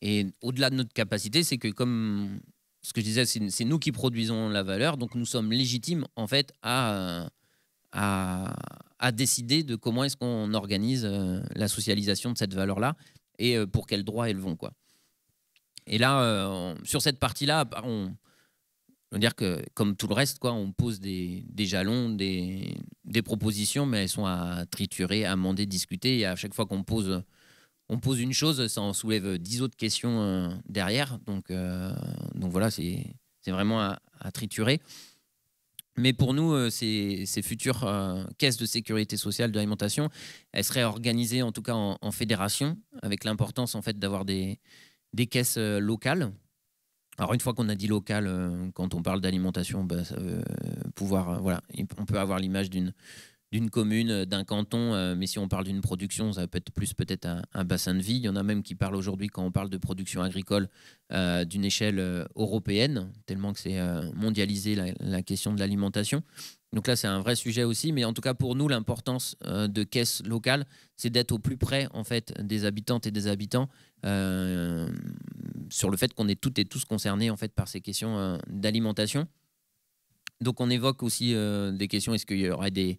et au-delà de notre capacité, c'est que comme ce que je disais, c'est nous qui produisons la valeur, donc nous sommes légitimes en fait à, à, à décider de comment est-ce qu'on organise la socialisation de cette valeur-là et pour quels droits elles vont. Quoi. Et là, sur cette partie-là, on, dire que, comme tout le reste, quoi, on pose des, jalons, des, propositions, mais elles sont à triturer, amender, discuter. Et à chaque fois qu'on pose, on pose une chose, ça en soulève dix autres questions euh, derrière. Donc, euh, donc voilà, c'est vraiment à, triturer. Mais pour nous, euh, ces, ces futures caisses de sécurité sociale d'alimentation, elles seraient organisées en tout cas en, fédération, avec l'importance en fait d'avoir des, des caisses locales alors une fois qu'on a dit local, euh, quand on parle d'alimentation, bah, euh, pouvoir, euh, voilà, on peut avoir l'image d'une d'une commune, d'un canton, mais si on parle d'une production, ça peut être plus peut-être un, bassin de vie. Il y en a même qui parlent aujourd'hui, quand on parle de production agricole, d'une échelle européenne, tellement que c'est mondialisé la, question de l'alimentation. Donc là, c'est un vrai sujet aussi, mais en tout cas pour nous, l'importance de caisse locale, c'est d'être au plus près en fait des habitantes et des habitants sur le fait qu'on est toutes et tous concernés en fait par ces questions euh, d'alimentation. Donc on évoque aussi euh, des questions, est-ce qu'il y aurait des,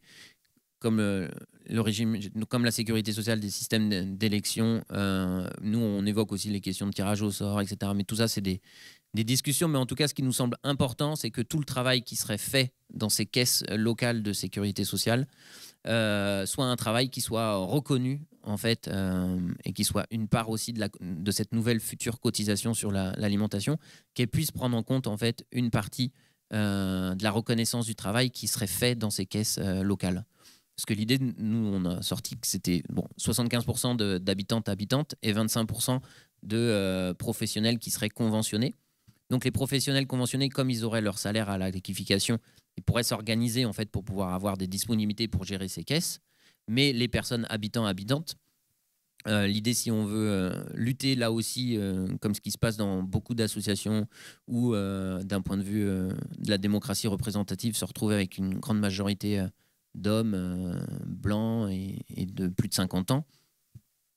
comme euh, le régime, comme la sécurité sociale des systèmes d'élection, nous on évoque aussi les questions de tirage au sort, etc. Mais tout ça, c'est des, discussions. Mais en tout cas, ce qui nous semble important, c'est que tout le travail qui serait fait dans ces caisses locales de sécurité sociale soit un travail qui soit reconnu en fait, euh, et qui soit une part aussi de, cette nouvelle future cotisation sur l'alimentation, qu'elle puisse prendre en compte en fait une partie euh, de la reconnaissance du travail qui serait fait dans ces caisses euh, locales. Parce que l'idée, nous, on a sorti que c'était bon, 75% d'habitantes habitantes et 25% de professionnels qui seraient conventionnés. Donc les professionnels conventionnés, comme ils auraient leur salaire à la liquification, ils pourraient s'organiser en fait pour pouvoir avoir des disponibilités pour gérer ces caisses mais les personnes habitants habitantes. Euh, l'idée, si on veut euh, lutter là aussi, euh, comme ce qui se passe dans beaucoup d'associations ou d'un point de vue de la démocratie représentative, se retrouver avec une grande majorité d'hommes blancs et, de plus de 50 ans,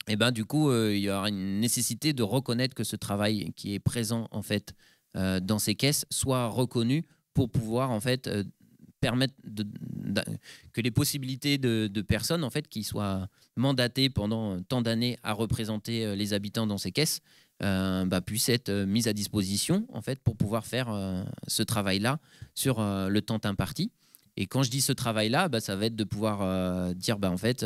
et eh ben, du coup, il y aura une nécessité de reconnaître que ce travail qui est présent en fait dans ces caisses soit reconnu pour pouvoir en fait permettre de, que les possibilités de, personnes en fait qui soient mandatées pendant tant d'années à représenter euh, les habitants dans ces caisses euh, bah, puissent être euh, mises à disposition en fait pour pouvoir faire ce travail-là sur le temps imparti. Et quand je dis ce travail-là, bah, ça va être de pouvoir dire bah, en fait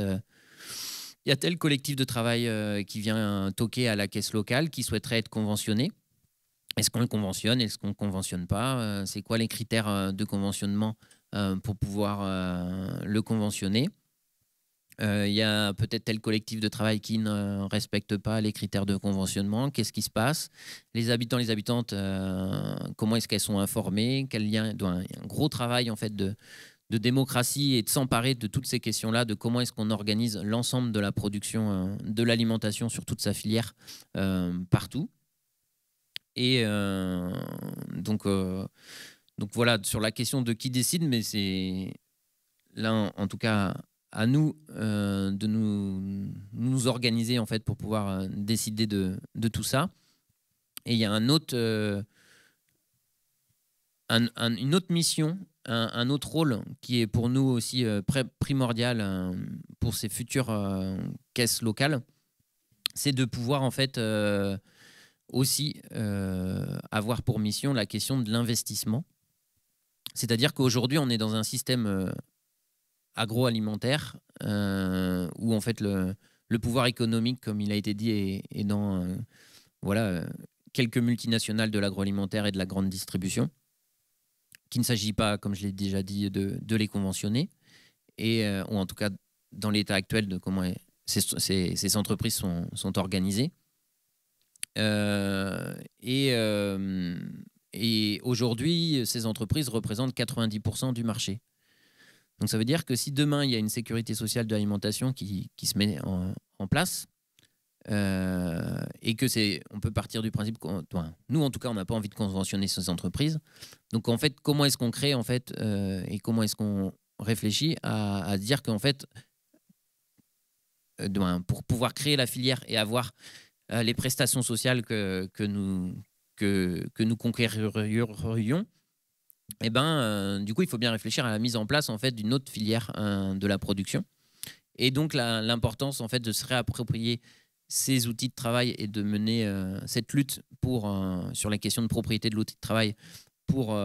il y a tel collectif de travail qui vient toquer à la caisse locale qui souhaiterait être conventionné. Est-ce qu'on le conventionne Est-ce qu'on ne conventionne pas C'est quoi les critères de conventionnement euh, pour pouvoir euh, le conventionner. Euh, il y a peut-être tel collectif de travail qui ne respecte pas les critères de conventionnement. Qu'est-ce qui se passe Les habitants, les habitantes, comment est-ce qu'elles sont informées Quel lien Il y a un gros travail en fait de, de démocratie et de s'emparer de toutes ces questions-là, de comment est-ce qu'on organise l'ensemble de la production de l'alimentation sur toute sa filière partout. Et donc, donc voilà, sur la question de qui décide, mais c'est là, en, tout cas, à nous euh, de nous, organiser en fait pour pouvoir euh, décider de, tout ça. Et il y a un autre, euh, une autre mission, un, autre rôle qui est pour nous aussi primordial pour ces futures caisses locales, c'est de pouvoir en fait aussi avoir pour mission la question de l'investissement c'est-à-dire qu'aujourd'hui, on est dans un système euh, agroalimentaire euh, où en fait le, pouvoir économique, comme il a été dit, est, dans euh, voilà quelques multinationales de l'agroalimentaire et de la grande distribution, qu'il ne s'agit pas, comme je l'ai déjà dit, de, les conventionner et ou en tout cas dans l'état actuel de comment ces, entreprises sont, sont organisées. et et aujourd'hui, ces entreprises représentent 90% du marché. Donc ça veut dire que si demain, il y a une sécurité sociale de l'alimentation qui, qui, se met en, place, euh, et que c'est, on peut partir du principe que nous en tout cas, on n'a pas envie de conventionner ces entreprises. Donc en fait, comment est-ce qu'on crée en fait, euh, et comment est-ce qu'on réfléchit à, dire qu'en fait, euh, pour pouvoir créer la filière et avoir les prestations sociales que, que, nous, que, nous conquéririons, eh ben, euh, du coup, il faut bien réfléchir à la mise en place en fait d'une autre filière euh, de la production. Et donc, l'importance en fait de se réapproprier ces outils de travail et de mener euh, cette lutte pour, sur la question de propriété de l'outil de travail pour,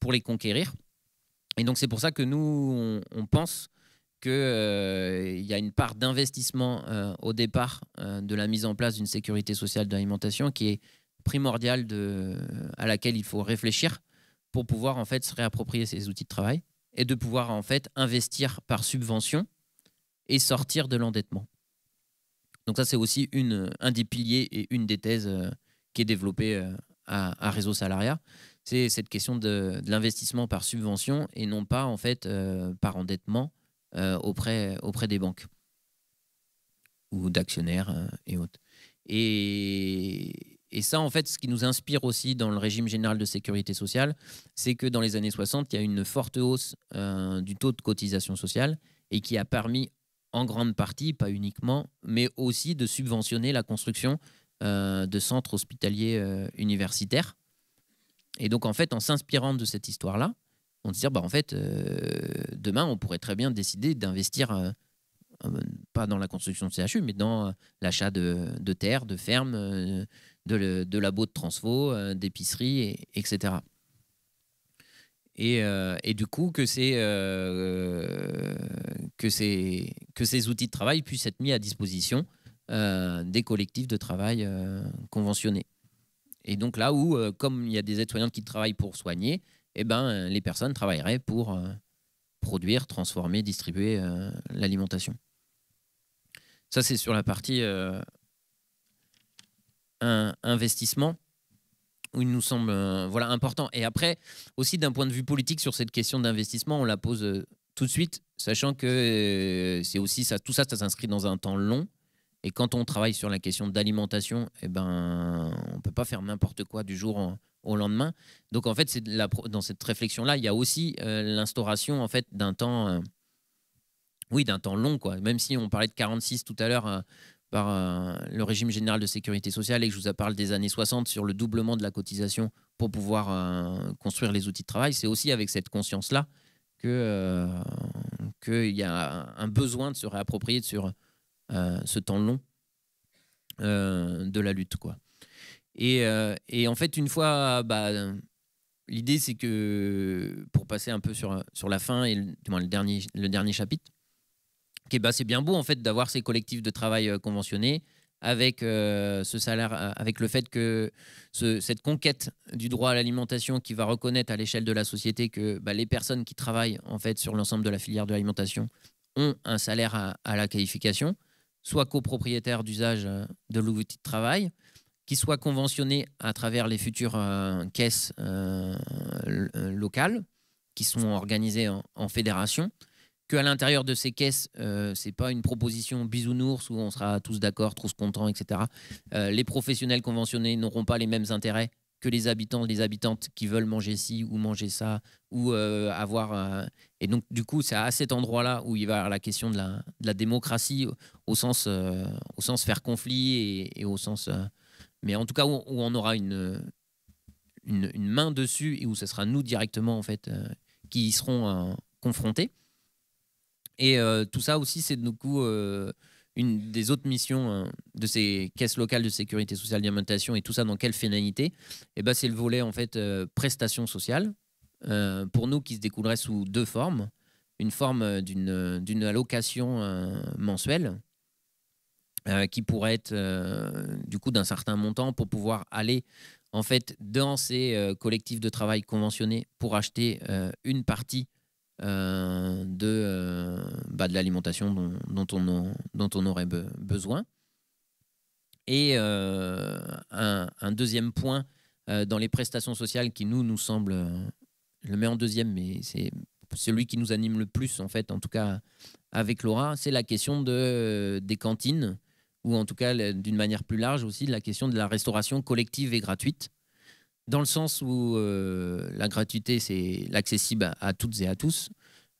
pour les conquérir. Et donc, c'est pour ça que nous, on, pense qu'il y a une part d'investissement au départ de la mise en place d'une sécurité sociale d'alimentation qui est primordiale à laquelle il faut réfléchir pour pouvoir en fait se réapproprier ces outils de travail et de pouvoir en fait investir par subvention et sortir de l'endettement. Donc ça c'est aussi un des piliers et une des thèses euh, qui est développée euh, à, Réseau Salariat, c'est cette question de, l'investissement par subvention et non pas en fait euh, par endettement auprès, auprès des banques ou d'actionnaires et autres. Et, et ça, en fait, ce qui nous inspire aussi dans le régime général de sécurité sociale, c'est que dans les années 60, il y a une forte hausse euh, du taux de cotisation sociale et qui a permis, en grande partie, pas uniquement, mais aussi de subventionner la construction euh, de centres hospitaliers euh, universitaires. Et donc, en fait, en s'inspirant de cette histoire-là, on se dit, bah, en fait, demain, on pourrait très bien décider d'investir pas dans la construction de CHU, mais dans l'achat de, de terres, de fermes, de, le, de de transfo, euh, d'épicerie, etc. Euh, et, du coup, que ces, euh, que, outils de travail puissent être mis à disposition des collectifs de travail conventionnés. Et donc là où, comme il y a des aides-soignantes qui travaillent pour soigner, eh ben, les personnes travailleraient pour produire, transformer, distribuer l'alimentation. Ça, c'est sur la partie un investissement où il nous semble euh, voilà, important. Et après, aussi d'un point de vue politique sur cette question d'investissement, on la pose euh, tout de suite, sachant que euh, c'est aussi ça, tout ça, ça s'inscrit dans un temps long. Et quand on travaille sur la question d'alimentation, et eh ben, on ne peut pas faire n'importe quoi du jour au lendemain. Donc en fait, c'est dans cette réflexion-là, il y a aussi l'instauration en fait d'un temps, oui, d'un temps long, quoi. Même si on parlait de 46 tout à l'heure par le régime général de sécurité sociale et que je vous parle des années 60 sur le doublement de la cotisation pour pouvoir euh, construire les outils de travail, c'est aussi avec cette conscience-là qu'il euh, y a un besoin de se réapproprier sur euh, ce temps long de la lutte. Quoi. Et, et en fait, une fois, bah, l'idée c'est que, pour passer un peu sur, sur la fin et le, dernier, le dernier chapitre, bah, c'est bien beau en fait d'avoir ces collectifs de travail euh, conventionnés avec euh, ce salaire, euh, avec le fait que cette conquête du droit à l'alimentation qui va reconnaître à l'échelle de la société que bah, les personnes qui travaillent en fait sur l'ensemble de la filière de l'alimentation ont un salaire à, la qualification, soit copropriétaires d'usage de l'outil de travail, qui soit conventionné à travers les futures caisses locales qui sont organisées en, en fédération à l'intérieur de ces caisses, euh, c'est pas une proposition bisounours où on sera tous d'accord, tous contents, etc. Euh, les professionnels conventionnés n'auront pas les mêmes intérêts que les habitants, les habitantes qui veulent manger ci ou manger ça ou euh, avoir. et donc, du coup, c'est à cet endroit-là où il va y avoir la question de la, démocratie au, sens, au sens faire conflit et, au sens. mais en tout cas, où, on aura une, une, main dessus et où ce sera nous directement, en fait, qui y serons confrontés. Et euh, tout ça aussi, c'est du coup euh, une des autres missions hein, de ces caisses locales de sécurité sociale d'alimentation et tout ça dans quelle finalité eh ben, C'est le volet en fait euh, prestations sociales pour nous qui se découlerait sous deux formes. Une forme d'une allocation mensuelle qui pourrait être du coup d'un certain montant pour pouvoir aller en fait dans ces collectifs de travail conventionnés pour acheter une partie euh, de, euh, bah, de l'alimentation dont, dont, on, dont, on, aurait besoin. Et euh, un, deuxième point dans les prestations sociales qui nous, nous semble, je le mets en deuxième, mais c'est celui qui nous anime le plus, en fait, en tout cas avec Laura, c'est la question de, des cantines, ou en tout cas d'une manière plus large aussi, la question de la restauration collective et gratuite dans le sens où euh, la gratuité, c'est l'accessible à, toutes et à tous.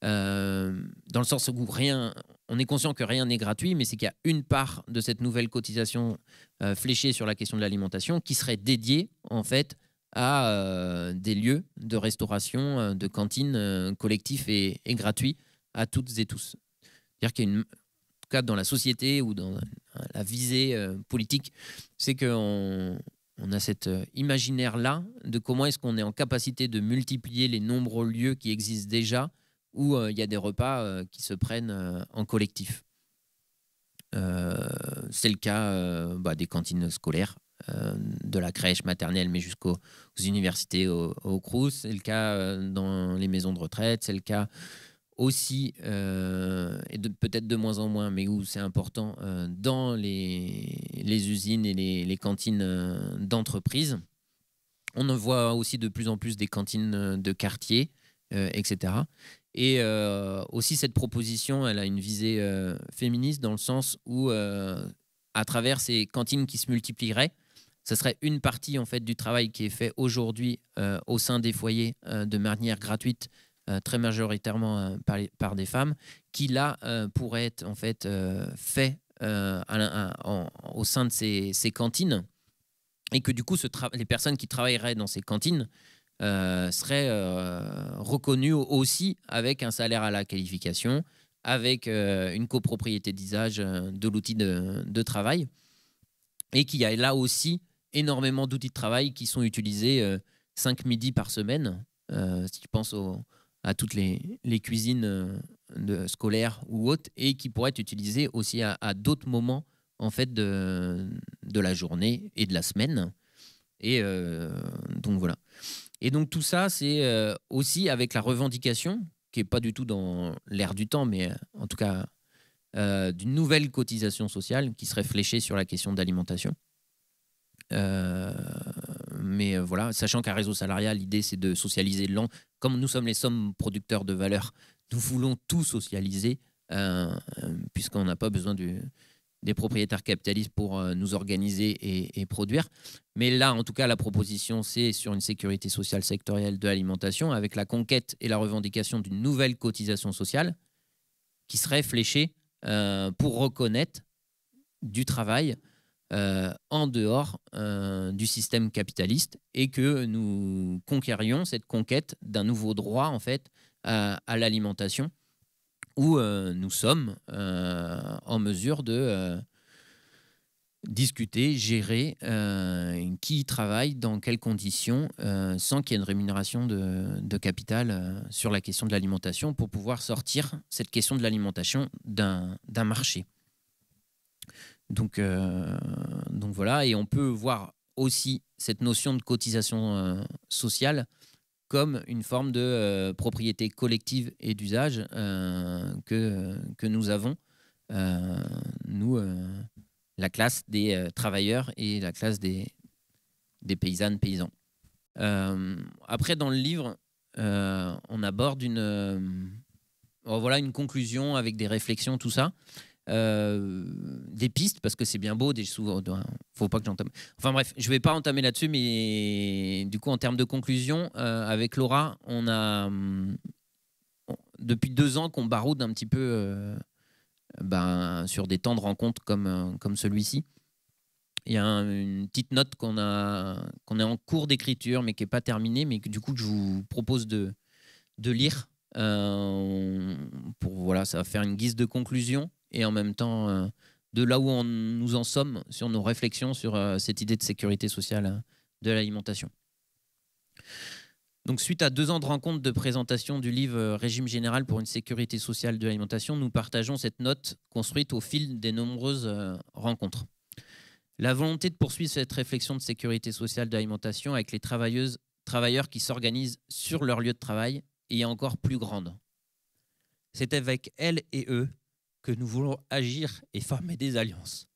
Euh, dans le sens où rien, on est conscient que rien n'est gratuit, mais c'est qu'il y a une part de cette nouvelle cotisation euh, fléchée sur la question de l'alimentation qui serait dédiée en fait à des lieux de restauration, de cantines collectifs et, gratuits à toutes et tous. C'est-à-dire qu'il y a une, dans la société ou dans la visée politique, c'est qu'on on a cet euh, imaginaire-là de comment est-ce qu'on est en capacité de multiplier les nombreux lieux qui existent déjà où euh, il y a des repas euh, qui se prennent en collectif. c'est le cas bah, des cantines scolaires de la crèche maternelle, mais jusqu'aux universités, au, au C'est le cas dans les maisons de retraite, c'est le cas aussi, euh, et peut-être de moins en moins, mais où c'est important, euh, dans les, les, usines et les, les cantines euh, d'entreprise. On en voit aussi de plus en plus des cantines de quartier, etc. Et aussi, cette proposition, elle a une visée féministe dans le sens où, à travers ces cantines qui se multiplieraient, ce serait une partie en fait du travail qui est fait aujourd'hui au sein des foyers de manière gratuite euh, très majoritairement euh, par, des femmes, qui là euh, pourrait être en fait fait au sein de ces, cantines et que du coup ce les personnes qui travailleraient dans ces cantines seraient reconnues aussi avec un salaire à la qualification, avec une copropriété d'usage de l'outil de, travail et qu'il y a là aussi énormément d'outils de travail qui sont utilisés 5 midis par semaine. si tu penses au, à toutes les, cuisines euh, de, scolaires ou autres et qui pourraient être utilisées aussi à, d'autres moments en fait de, de, la journée et de la semaine. Et euh, donc voilà. Et donc tout ça, c'est euh, aussi avec la revendication, qui n'est pas du tout dans l'air du temps, mais en tout cas d'une nouvelle cotisation sociale qui serait fléchée sur la question d'alimentation. mais voilà, sachant qu'à réseau salarial, l'idée c'est de socialiser comme nous sommes les sommes producteurs de valeur, nous voulons tout socialiser, euh, puisqu'on n'a pas besoin des propriétaires capitalistes pour euh, nous organiser et, produire. Mais là, en tout cas, la proposition, c'est sur une sécurité sociale sectorielle de l'alimentation, avec la conquête et la revendication d'une nouvelle cotisation sociale qui serait fléchée euh, pour reconnaître du travail euh, en dehors euh, du système capitaliste et que nous conquérions cette conquête d'un nouveau droit en fait à, l'alimentation où euh, nous sommes en mesure de discuter, gérer qui travaille, dans quelles conditions, sans qu'il y ait une rémunération de capital sur la question de l'alimentation pour pouvoir sortir cette question de l'alimentation d'un marché. Donc, euh, donc voilà, et on peut voir aussi cette notion de cotisation euh, sociale comme une forme de euh, propriété collective et d'usage que, que nous avons, nous, la classe des travailleurs et la classe des, des paysannes, paysans. après, dans le livre, on aborde une, oh, voilà, une conclusion avec des réflexions, tout ça. Euh, des pistes parce que c'est bien beau, des souvent, faut pas que j'entame. Enfin bref, je vais pas entamer là-dessus, mais du coup en termes de conclusion, euh, avec Laura, on a mm, depuis deux ans qu'on baroude un petit peu euh, ben, sur des temps de rencontre comme comme celui-ci. Il y a une petite note qu'on a qu'on est en cours d'écriture, mais qui est pas terminée, mais que du coup je vous propose de de lire. pour voilà, ça va faire une guise de conclusion et en même temps euh, de là où nous en sommes sur nos réflexions sur euh, cette idée de sécurité sociale hein, de l'alimentation. Donc, suite à deux ans de rencontres de présentation du livre euh, Régime général pour une sécurité sociale de l'alimentation, nous partageons cette note construite au fil des nombreuses rencontres. La volonté de poursuivre cette réflexion de sécurité sociale de l'alimentation avec les travailleuses, travailleurs qui s'organisent sur leur lieu de travail est encore plus grande. C'est avec elles et eux que nous voulons agir et former des alliances.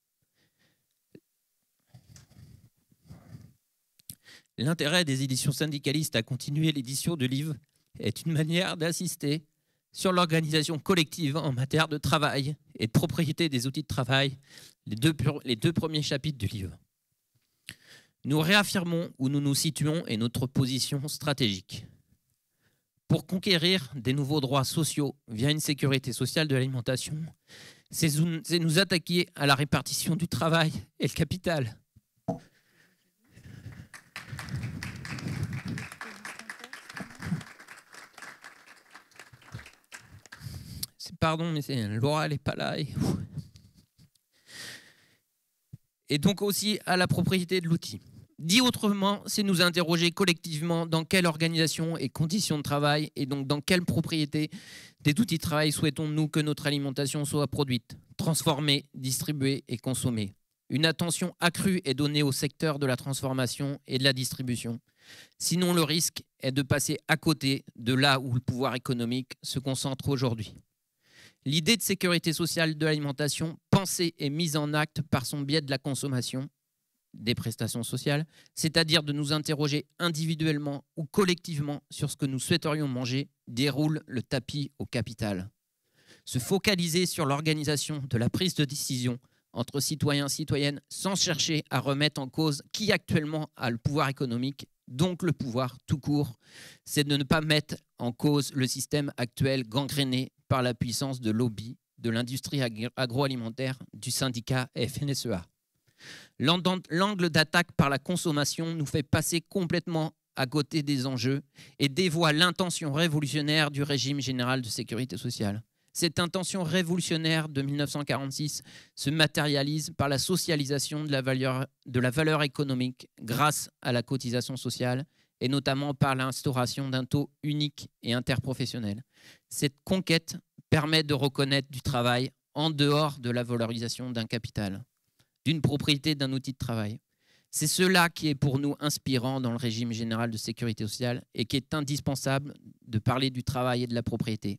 L'intérêt des éditions syndicalistes à continuer l'édition de livre est une manière d'assister sur l'organisation collective en matière de travail et de propriété des outils de travail, les deux, les deux premiers chapitres du livre. Nous réaffirmons où nous nous situons et notre position stratégique. Pour conquérir des nouveaux droits sociaux via une sécurité sociale de l'alimentation, c'est nous attaquer à la répartition du travail et le capital. pardon, mais c'est, Laura, n'est pas là. et donc aussi à la propriété de l'outil. Dit autrement, c'est nous interroger collectivement dans quelle organisation et conditions de travail et donc dans quelle propriété des outils de travail souhaitons-nous que notre alimentation soit produite, transformée, distribuée et consommée. Une attention accrue est donnée au secteur de la transformation et de la distribution. Sinon, le risque est de passer à côté de là où le pouvoir économique se concentre aujourd'hui. L'idée de sécurité sociale de l'alimentation, pensée et mise en acte par son biais de la consommation, des prestations sociales, c'est-à-dire de nous interroger individuellement ou collectivement sur ce que nous souhaiterions manger, déroule le tapis au capital. Se focaliser sur l'organisation de la prise de décision entre citoyens et citoyennes sans chercher à remettre en cause qui actuellement a le pouvoir économique, donc le pouvoir tout court, c'est de ne pas mettre en cause le système actuel gangréné par la puissance de lobby de l'industrie agroalimentaire du syndicat FNSEA. L'angle d'attaque par la consommation nous fait passer complètement à côté des enjeux et dévoie l'intention révolutionnaire du régime général de sécurité sociale. Cette intention révolutionnaire de 1946 se matérialise par la socialisation de la valeur, de la valeur économique grâce à la cotisation sociale et notamment par l'instauration d'un taux unique et interprofessionnel. Cette conquête permet de reconnaître du travail en dehors de la valorisation d'un capital d'une propriété d'un outil de travail. C'est cela qui est pour nous inspirant dans le régime général de sécurité sociale et qui est indispensable de parler du travail et de la propriété.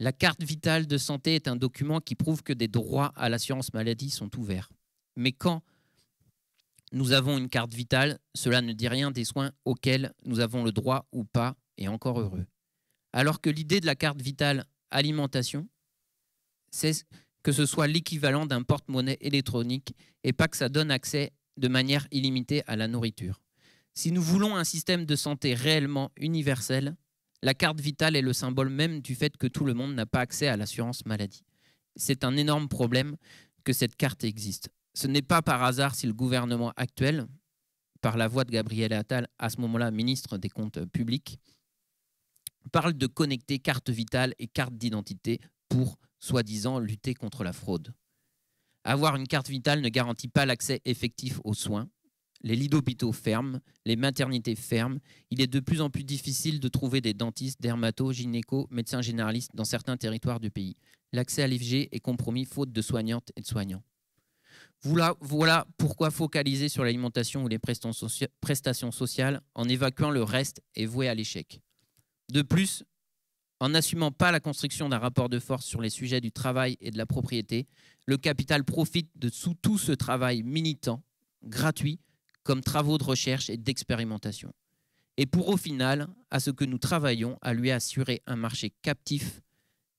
La carte vitale de santé est un document qui prouve que des droits à l'assurance maladie sont ouverts. Mais quand nous avons une carte vitale, cela ne dit rien des soins auxquels nous avons le droit ou pas, et encore heureux. Alors que l'idée de la carte vitale alimentation, c'est que ce soit l'équivalent d'un porte-monnaie électronique et pas que ça donne accès de manière illimitée à la nourriture. Si nous voulons un système de santé réellement universel, la carte vitale est le symbole même du fait que tout le monde n'a pas accès à l'assurance maladie. C'est un énorme problème que cette carte existe. Ce n'est pas par hasard si le gouvernement actuel, par la voix de Gabriel Attal, à ce moment-là ministre des Comptes publics, parle de connecter carte vitale et carte d'identité pour soi-disant lutter contre la fraude. Avoir une carte vitale ne garantit pas l'accès effectif aux soins. Les lits d'hôpitaux ferment, les maternités ferment. Il est de plus en plus difficile de trouver des dentistes, dermatos, gynéco, médecins généralistes dans certains territoires du pays. L'accès à l'IFG est compromis faute de soignantes et de soignants. Voilà, pourquoi focaliser sur l'alimentation ou les prestations sociales en évacuant le reste est voué à l'échec. De plus, en n'assumant pas la construction d'un rapport de force sur les sujets du travail et de la propriété, le capital profite de tout ce travail militant, gratuit, comme travaux de recherche et d'expérimentation. Et pour au final, à ce que nous travaillons, à lui assurer un marché captif,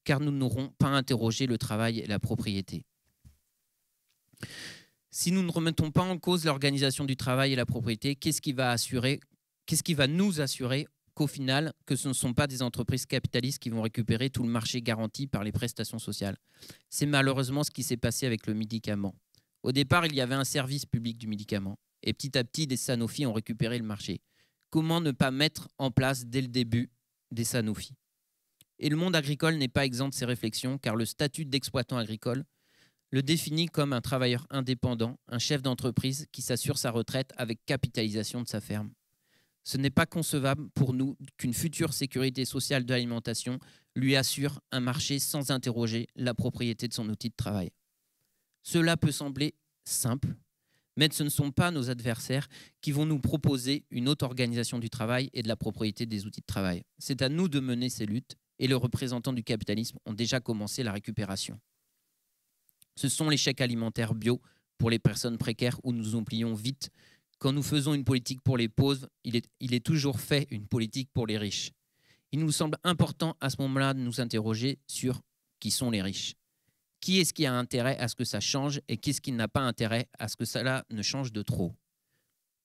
car nous n'aurons pas interrogé le travail et la propriété. Si nous ne remettons pas en cause l'organisation du travail et la propriété, qu'est-ce qui va assurer, qu'est-ce qui va nous assurer au final, que ce ne sont pas des entreprises capitalistes qui vont récupérer tout le marché garanti par les prestations sociales. C'est malheureusement ce qui s'est passé avec le médicament. Au départ, il y avait un service public du médicament, et petit à petit, des Sanofi ont récupéré le marché. Comment ne pas mettre en place dès le début des Sanofi Et le monde agricole n'est pas exempt de ces réflexions, car le statut d'exploitant agricole le définit comme un travailleur indépendant, un chef d'entreprise qui s'assure sa retraite avec capitalisation de sa ferme. Ce n'est pas concevable pour nous qu'une future sécurité sociale de l'alimentation lui assure un marché sans interroger la propriété de son outil de travail. Cela peut sembler simple, mais ce ne sont pas nos adversaires qui vont nous proposer une autre organisation du travail et de la propriété des outils de travail. C'est à nous de mener ces luttes et les représentants du capitalisme ont déjà commencé la récupération. Ce sont les chèques alimentaires bio pour les personnes précaires où nous oublions vite quand nous faisons une politique pour les pauvres, il est, toujours fait une politique pour les riches. Il nous semble important à ce moment-là de nous interroger sur qui sont les riches. Qui est-ce qui a intérêt à ce que ça change et qui est-ce qui n'a pas intérêt à ce que cela ne change de trop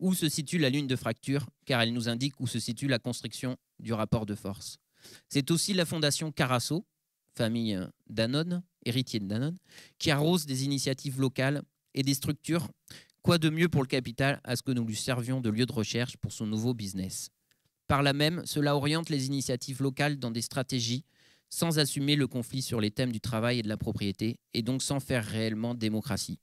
Où se situe la lune de fracture Car elle nous indique où se situe la construction du rapport de force. C'est aussi la fondation Carasso, famille euh, Danone, héritier de Danone, qui arrose des initiatives locales et des structures Quoi de mieux pour le capital à ce que nous lui servions de lieu de recherche pour son nouveau business Par là même, cela oriente les initiatives locales dans des stratégies sans assumer le conflit sur les thèmes du travail et de la propriété, et donc sans faire réellement démocratie.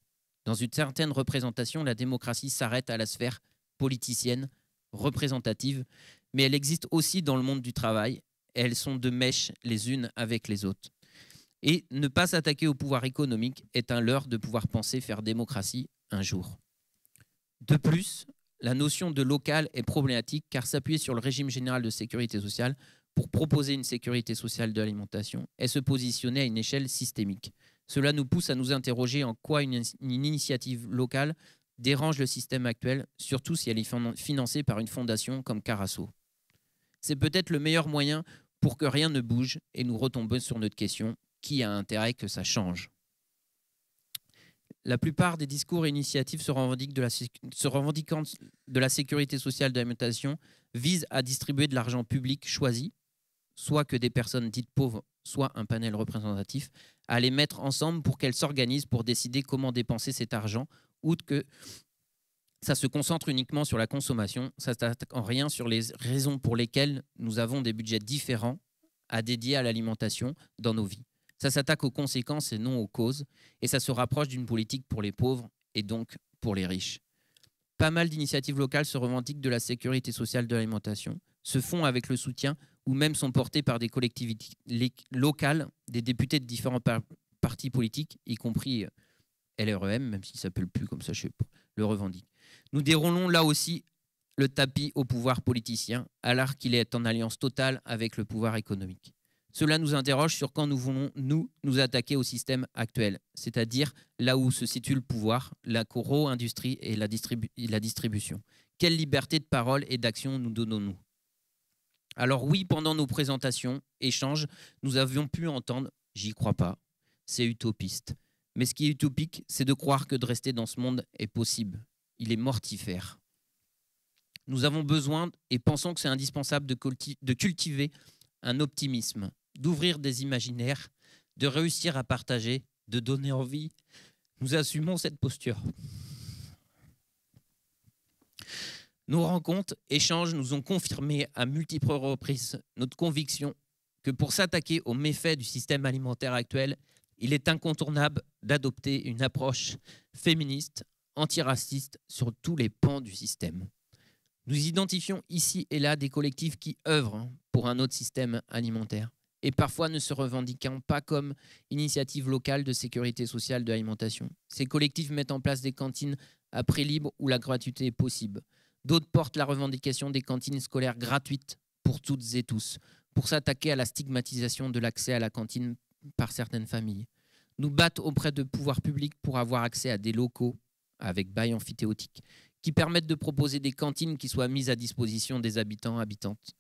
Dans une certaine représentation, la démocratie s'arrête à la sphère politicienne, représentative, mais elle existe aussi dans le monde du travail, elles sont de mèche les unes avec les autres. Et ne pas s'attaquer au pouvoir économique est un leurre de pouvoir penser faire démocratie un jour. De plus, la notion de local est problématique car s'appuyer sur le régime général de sécurité sociale pour proposer une sécurité sociale de l'alimentation est se positionner à une échelle systémique. Cela nous pousse à nous interroger en quoi une, une initiative locale dérange le système actuel, surtout si elle est financée par une fondation comme Carasso. C'est peut-être le meilleur moyen pour que rien ne bouge et nous retombons sur notre question qui a intérêt que ça change la plupart des discours et initiatives se revendiquant de la sécurité sociale de l'alimentation visent à distribuer de l'argent public choisi, soit que des personnes dites pauvres, soit un panel représentatif, à les mettre ensemble pour qu'elles s'organisent pour décider comment dépenser cet argent, ou que ça se concentre uniquement sur la consommation, ça s'attaque en rien sur les raisons pour lesquelles nous avons des budgets différents à dédier à l'alimentation dans nos vies. Ça s'attaque aux conséquences et non aux causes, et ça se rapproche d'une politique pour les pauvres et donc pour les riches. Pas mal d'initiatives locales se revendiquent de la sécurité sociale de l'alimentation, se font avec le soutien ou même sont portées par des collectivités locales, des députés de différents partis politiques, y compris euh, LREM, même s'il ne s'appelle plus comme ça, je le revendique. Nous déroulons là aussi le tapis au pouvoir politicien, alors qu'il est en alliance totale avec le pouvoir économique. Cela nous interroge sur quand nous voulons, nous, nous attaquer au système actuel, c'est-à-dire là où se situe le pouvoir, la coro-industrie et la, la distribution. Quelle liberté de parole et d'action nous donnons-nous Alors oui, pendant nos présentations, échanges, nous avions pu entendre « j'y crois pas, c'est utopiste ». Mais ce qui est utopique, c'est de croire que de rester dans ce monde est possible. Il est mortifère. Nous avons besoin et pensons que c'est indispensable de, cultiver un optimisme, d'ouvrir des imaginaires, de réussir à partager, de donner envie. Nous assumons cette posture. Nos rencontres, échanges nous ont confirmé à multiples reprises notre conviction que pour s'attaquer aux méfaits du système alimentaire actuel, il est incontournable d'adopter une approche féministe, antiraciste sur tous les pans du système. Nous identifions ici et là des collectifs qui œuvrent pour un autre système alimentaire et parfois ne se revendiquant pas comme initiative locale de sécurité sociale de l'alimentation. Ces collectifs mettent en place des cantines à prix libre où la gratuité est possible. D'autres portent la revendication des cantines scolaires gratuites pour toutes et tous, pour s'attaquer à la stigmatisation de l'accès à la cantine par certaines familles. Nous battent auprès de pouvoirs publics pour avoir accès à des locaux avec bail amphithéotique qui permettent de proposer des cantines qui soient mises à disposition des habitants habitantes.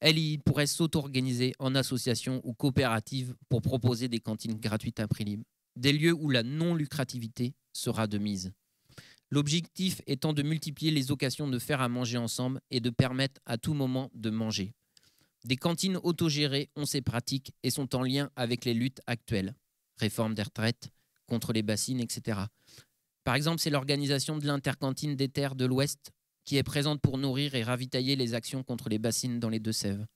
Elle pourrait s'auto-organiser en association ou coopérative pour proposer des cantines gratuites à prix libre, des lieux où la non-lucrativité sera de mise. L'objectif étant de multiplier les occasions de faire à manger ensemble et de permettre à tout moment de manger. Des cantines autogérées ont ces pratiques et sont en lien avec les luttes actuelles. Réforme des retraites, contre les bassines, etc. Par exemple, c'est l'organisation de l'intercantine des terres de l'Ouest qui est présente pour nourrir et ravitailler les actions contre les bassines dans les Deux-Sèvres.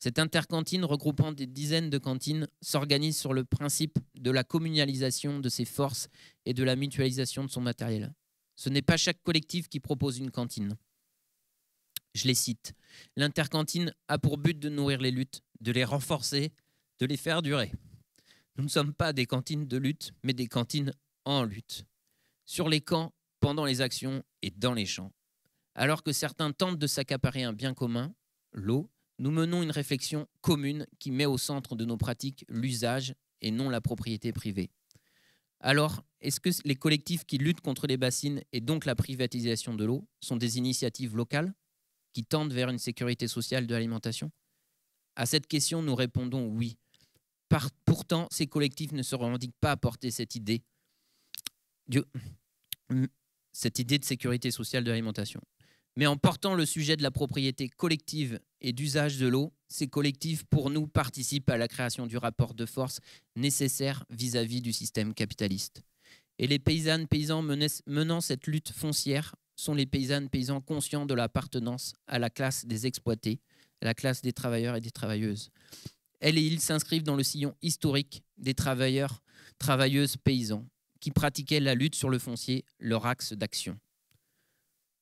Cette intercantine, regroupant des dizaines de cantines, s'organise sur le principe de la communalisation de ses forces et de la mutualisation de son matériel. Ce n'est pas chaque collectif qui propose une cantine. Je les cite. L'intercantine a pour but de nourrir les luttes, de les renforcer, de les faire durer. Nous ne sommes pas des cantines de lutte, mais des cantines en lutte. Sur les camps, pendant les actions et dans les champs. Alors que certains tentent de s'accaparer un bien commun, l'eau, nous menons une réflexion commune qui met au centre de nos pratiques l'usage et non la propriété privée. Alors, est-ce que les collectifs qui luttent contre les bassines et donc la privatisation de l'eau sont des initiatives locales qui tendent vers une sécurité sociale de l'alimentation À cette question, nous répondons oui. pourtant, ces collectifs ne se revendiquent pas à porter cette idée. cette idée de sécurité sociale de l'alimentation. Mais en portant le sujet de la propriété collective et d'usage de l'eau, ces collectifs, pour nous, participent à la création du rapport de force nécessaire vis-à-vis du système capitaliste. Et les paysannes paysans menant cette lutte foncière sont les paysannes paysans conscients de l'appartenance à la classe des exploités, à la classe des travailleurs et des travailleuses. Elles et ils s'inscrivent dans le sillon historique des travailleurs, travailleuses paysans, qui pratiquaient la lutte sur le foncier, leur axe d'action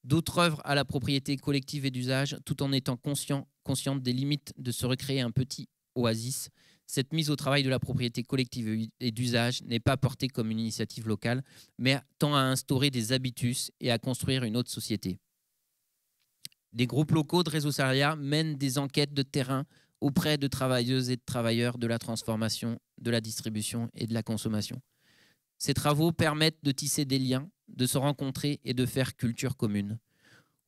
d'autres œuvres à la propriété collective et d'usage, tout en étant conscient, consciente des limites de se recréer un petit oasis. Cette mise au travail de la propriété collective et d'usage n'est pas portée comme une initiative locale, mais tend à instaurer des habitus et à construire une autre société. Des groupes locaux de réseau Saria mènent des enquêtes de terrain auprès de travailleuses et de travailleurs de la transformation, de la distribution et de la consommation. Ces travaux permettent de tisser des liens, de se rencontrer et de faire culture commune.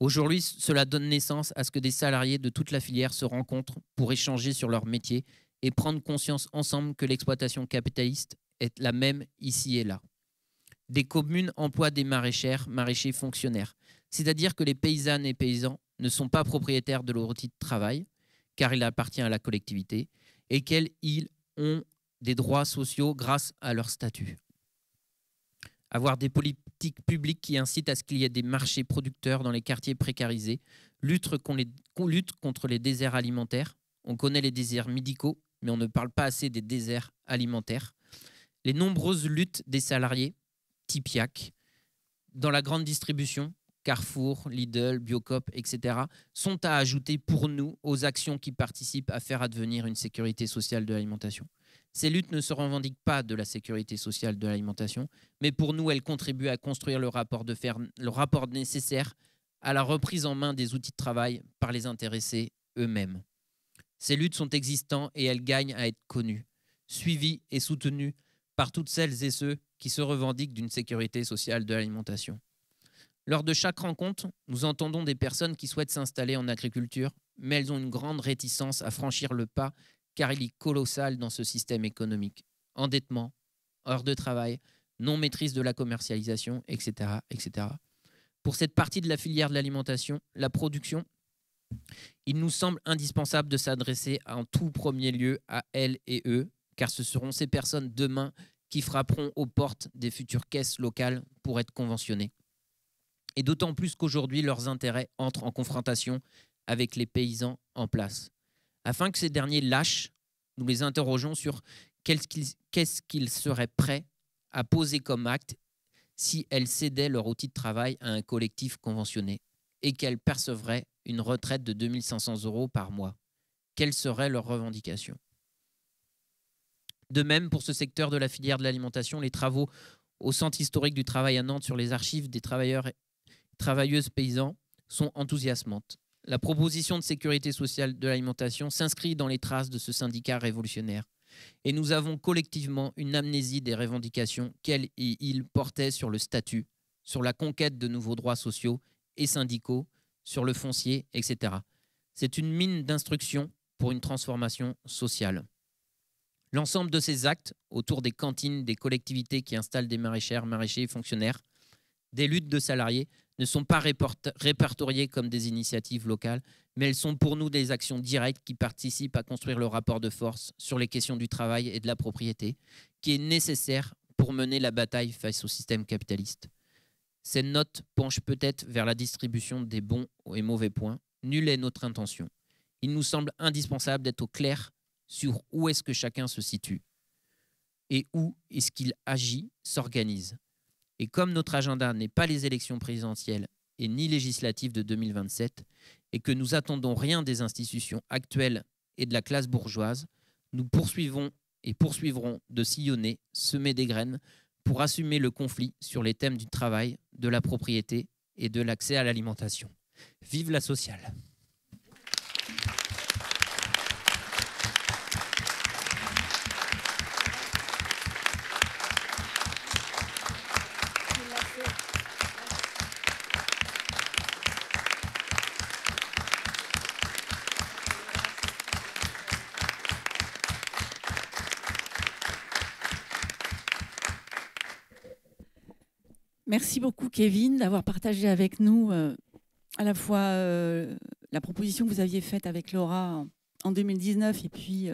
Aujourd'hui, cela donne naissance à ce que des salariés de toute la filière se rencontrent pour échanger sur leur métier et prendre conscience ensemble que l'exploitation capitaliste est la même ici et là. Des communes emploient des maraîchères, maraîchers fonctionnaires, c'est-à-dire que les paysannes et paysans ne sont pas propriétaires de leur outil de travail, car il appartient à la collectivité, et qu'ils ont des droits sociaux grâce à leur statut avoir des politiques publiques qui incitent à ce qu'il y ait des marchés producteurs dans les quartiers précarisés, lutte contre les déserts alimentaires. On connaît les déserts médicaux, mais on ne parle pas assez des déserts alimentaires. Les nombreuses luttes des salariés, Tipiac, dans la grande distribution, Carrefour, Lidl, Biocop, etc., sont à ajouter pour nous aux actions qui participent à faire advenir une sécurité sociale de l'alimentation. Ces luttes ne se revendiquent pas de la sécurité sociale de l'alimentation, mais pour nous, elles contribuent à construire le rapport, de le rapport nécessaire à la reprise en main des outils de travail par les intéressés eux-mêmes. Ces luttes sont existantes et elles gagnent à être connues, suivies et soutenues par toutes celles et ceux qui se revendiquent d'une sécurité sociale de l'alimentation. Lors de chaque rencontre, nous entendons des personnes qui souhaitent s'installer en agriculture, mais elles ont une grande réticence à franchir le pas car il est colossal dans ce système économique. Endettement, heures de travail, non-maîtrise de la commercialisation, etc., etc. Pour cette partie de la filière de l'alimentation, la production, il nous semble indispensable de s'adresser en tout premier lieu à elle et eux, car ce seront ces personnes demain qui frapperont aux portes des futures caisses locales pour être conventionnées. Et d'autant plus qu'aujourd'hui, leurs intérêts entrent en confrontation avec les paysans en place. Afin que ces derniers lâchent, nous les interrogeons sur qu'est-ce qu'ils seraient prêts à poser comme acte si elles cédaient leur outil de travail à un collectif conventionné et qu'elles percevraient une retraite de 2500 euros par mois. Quelles seraient leurs revendications De même, pour ce secteur de la filière de l'alimentation, les travaux au Centre historique du travail à Nantes sur les archives des travailleurs et travailleuses paysans sont enthousiasmantes. La proposition de sécurité sociale de l'alimentation s'inscrit dans les traces de ce syndicat révolutionnaire. Et nous avons collectivement une amnésie des revendications qu'elle et il portaient sur le statut, sur la conquête de nouveaux droits sociaux et syndicaux, sur le foncier, etc. C'est une mine d'instruction pour une transformation sociale. L'ensemble de ces actes, autour des cantines, des collectivités qui installent des maraîchers, maraîchers et fonctionnaires, des luttes de salariés, ne sont pas répertoriées comme des initiatives locales, mais elles sont pour nous des actions directes qui participent à construire le rapport de force sur les questions du travail et de la propriété, qui est nécessaire pour mener la bataille face au système capitaliste. Cette note penche peut-être vers la distribution des bons et mauvais points. Nulle est notre intention. Il nous semble indispensable d'être au clair sur où est-ce que chacun se situe et où est-ce qu'il agit, s'organise. Et comme notre agenda n'est pas les élections présidentielles et ni législatives de 2027, et que nous attendons rien des institutions actuelles et de la classe bourgeoise, nous poursuivons et poursuivrons de sillonner, semer des graines pour assumer le conflit sur les thèmes du travail, de la propriété et de l'accès à l'alimentation. Vive la sociale Merci beaucoup, Kevin, d'avoir partagé avec nous euh, à la fois euh, la proposition que vous aviez faite avec Laura en, 2019 et puis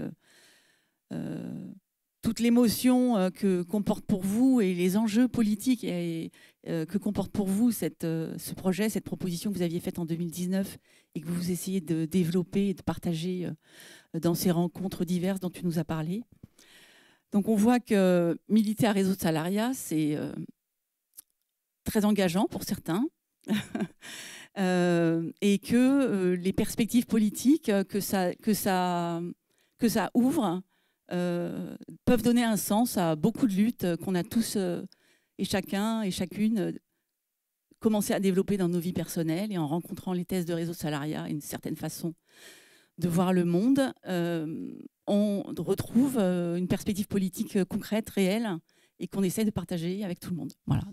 euh, toute l'émotion que comporte pour vous et les enjeux politiques et, que comporte pour vous cette, ce projet, cette proposition que vous aviez faite en 2019 et que vous essayez de développer et de partager dans ces rencontres diverses dont tu nous as parlé. Donc on voit que militaire réseau de salariat, c'est très engageant pour certains. Euh, et que euh, les perspectives politiques que ça, que ça, que ça ouvre euh, peuvent donner un sens à beaucoup de luttes qu'on a tous et chacun et chacune commencé à développer dans nos vies personnelles et en rencontrant les thèses de réseau salariat, une certaine façon de voir le monde, on retrouve une perspective politique concrète, réelle, et qu'on essaie de partager avec tout le monde. Voilà.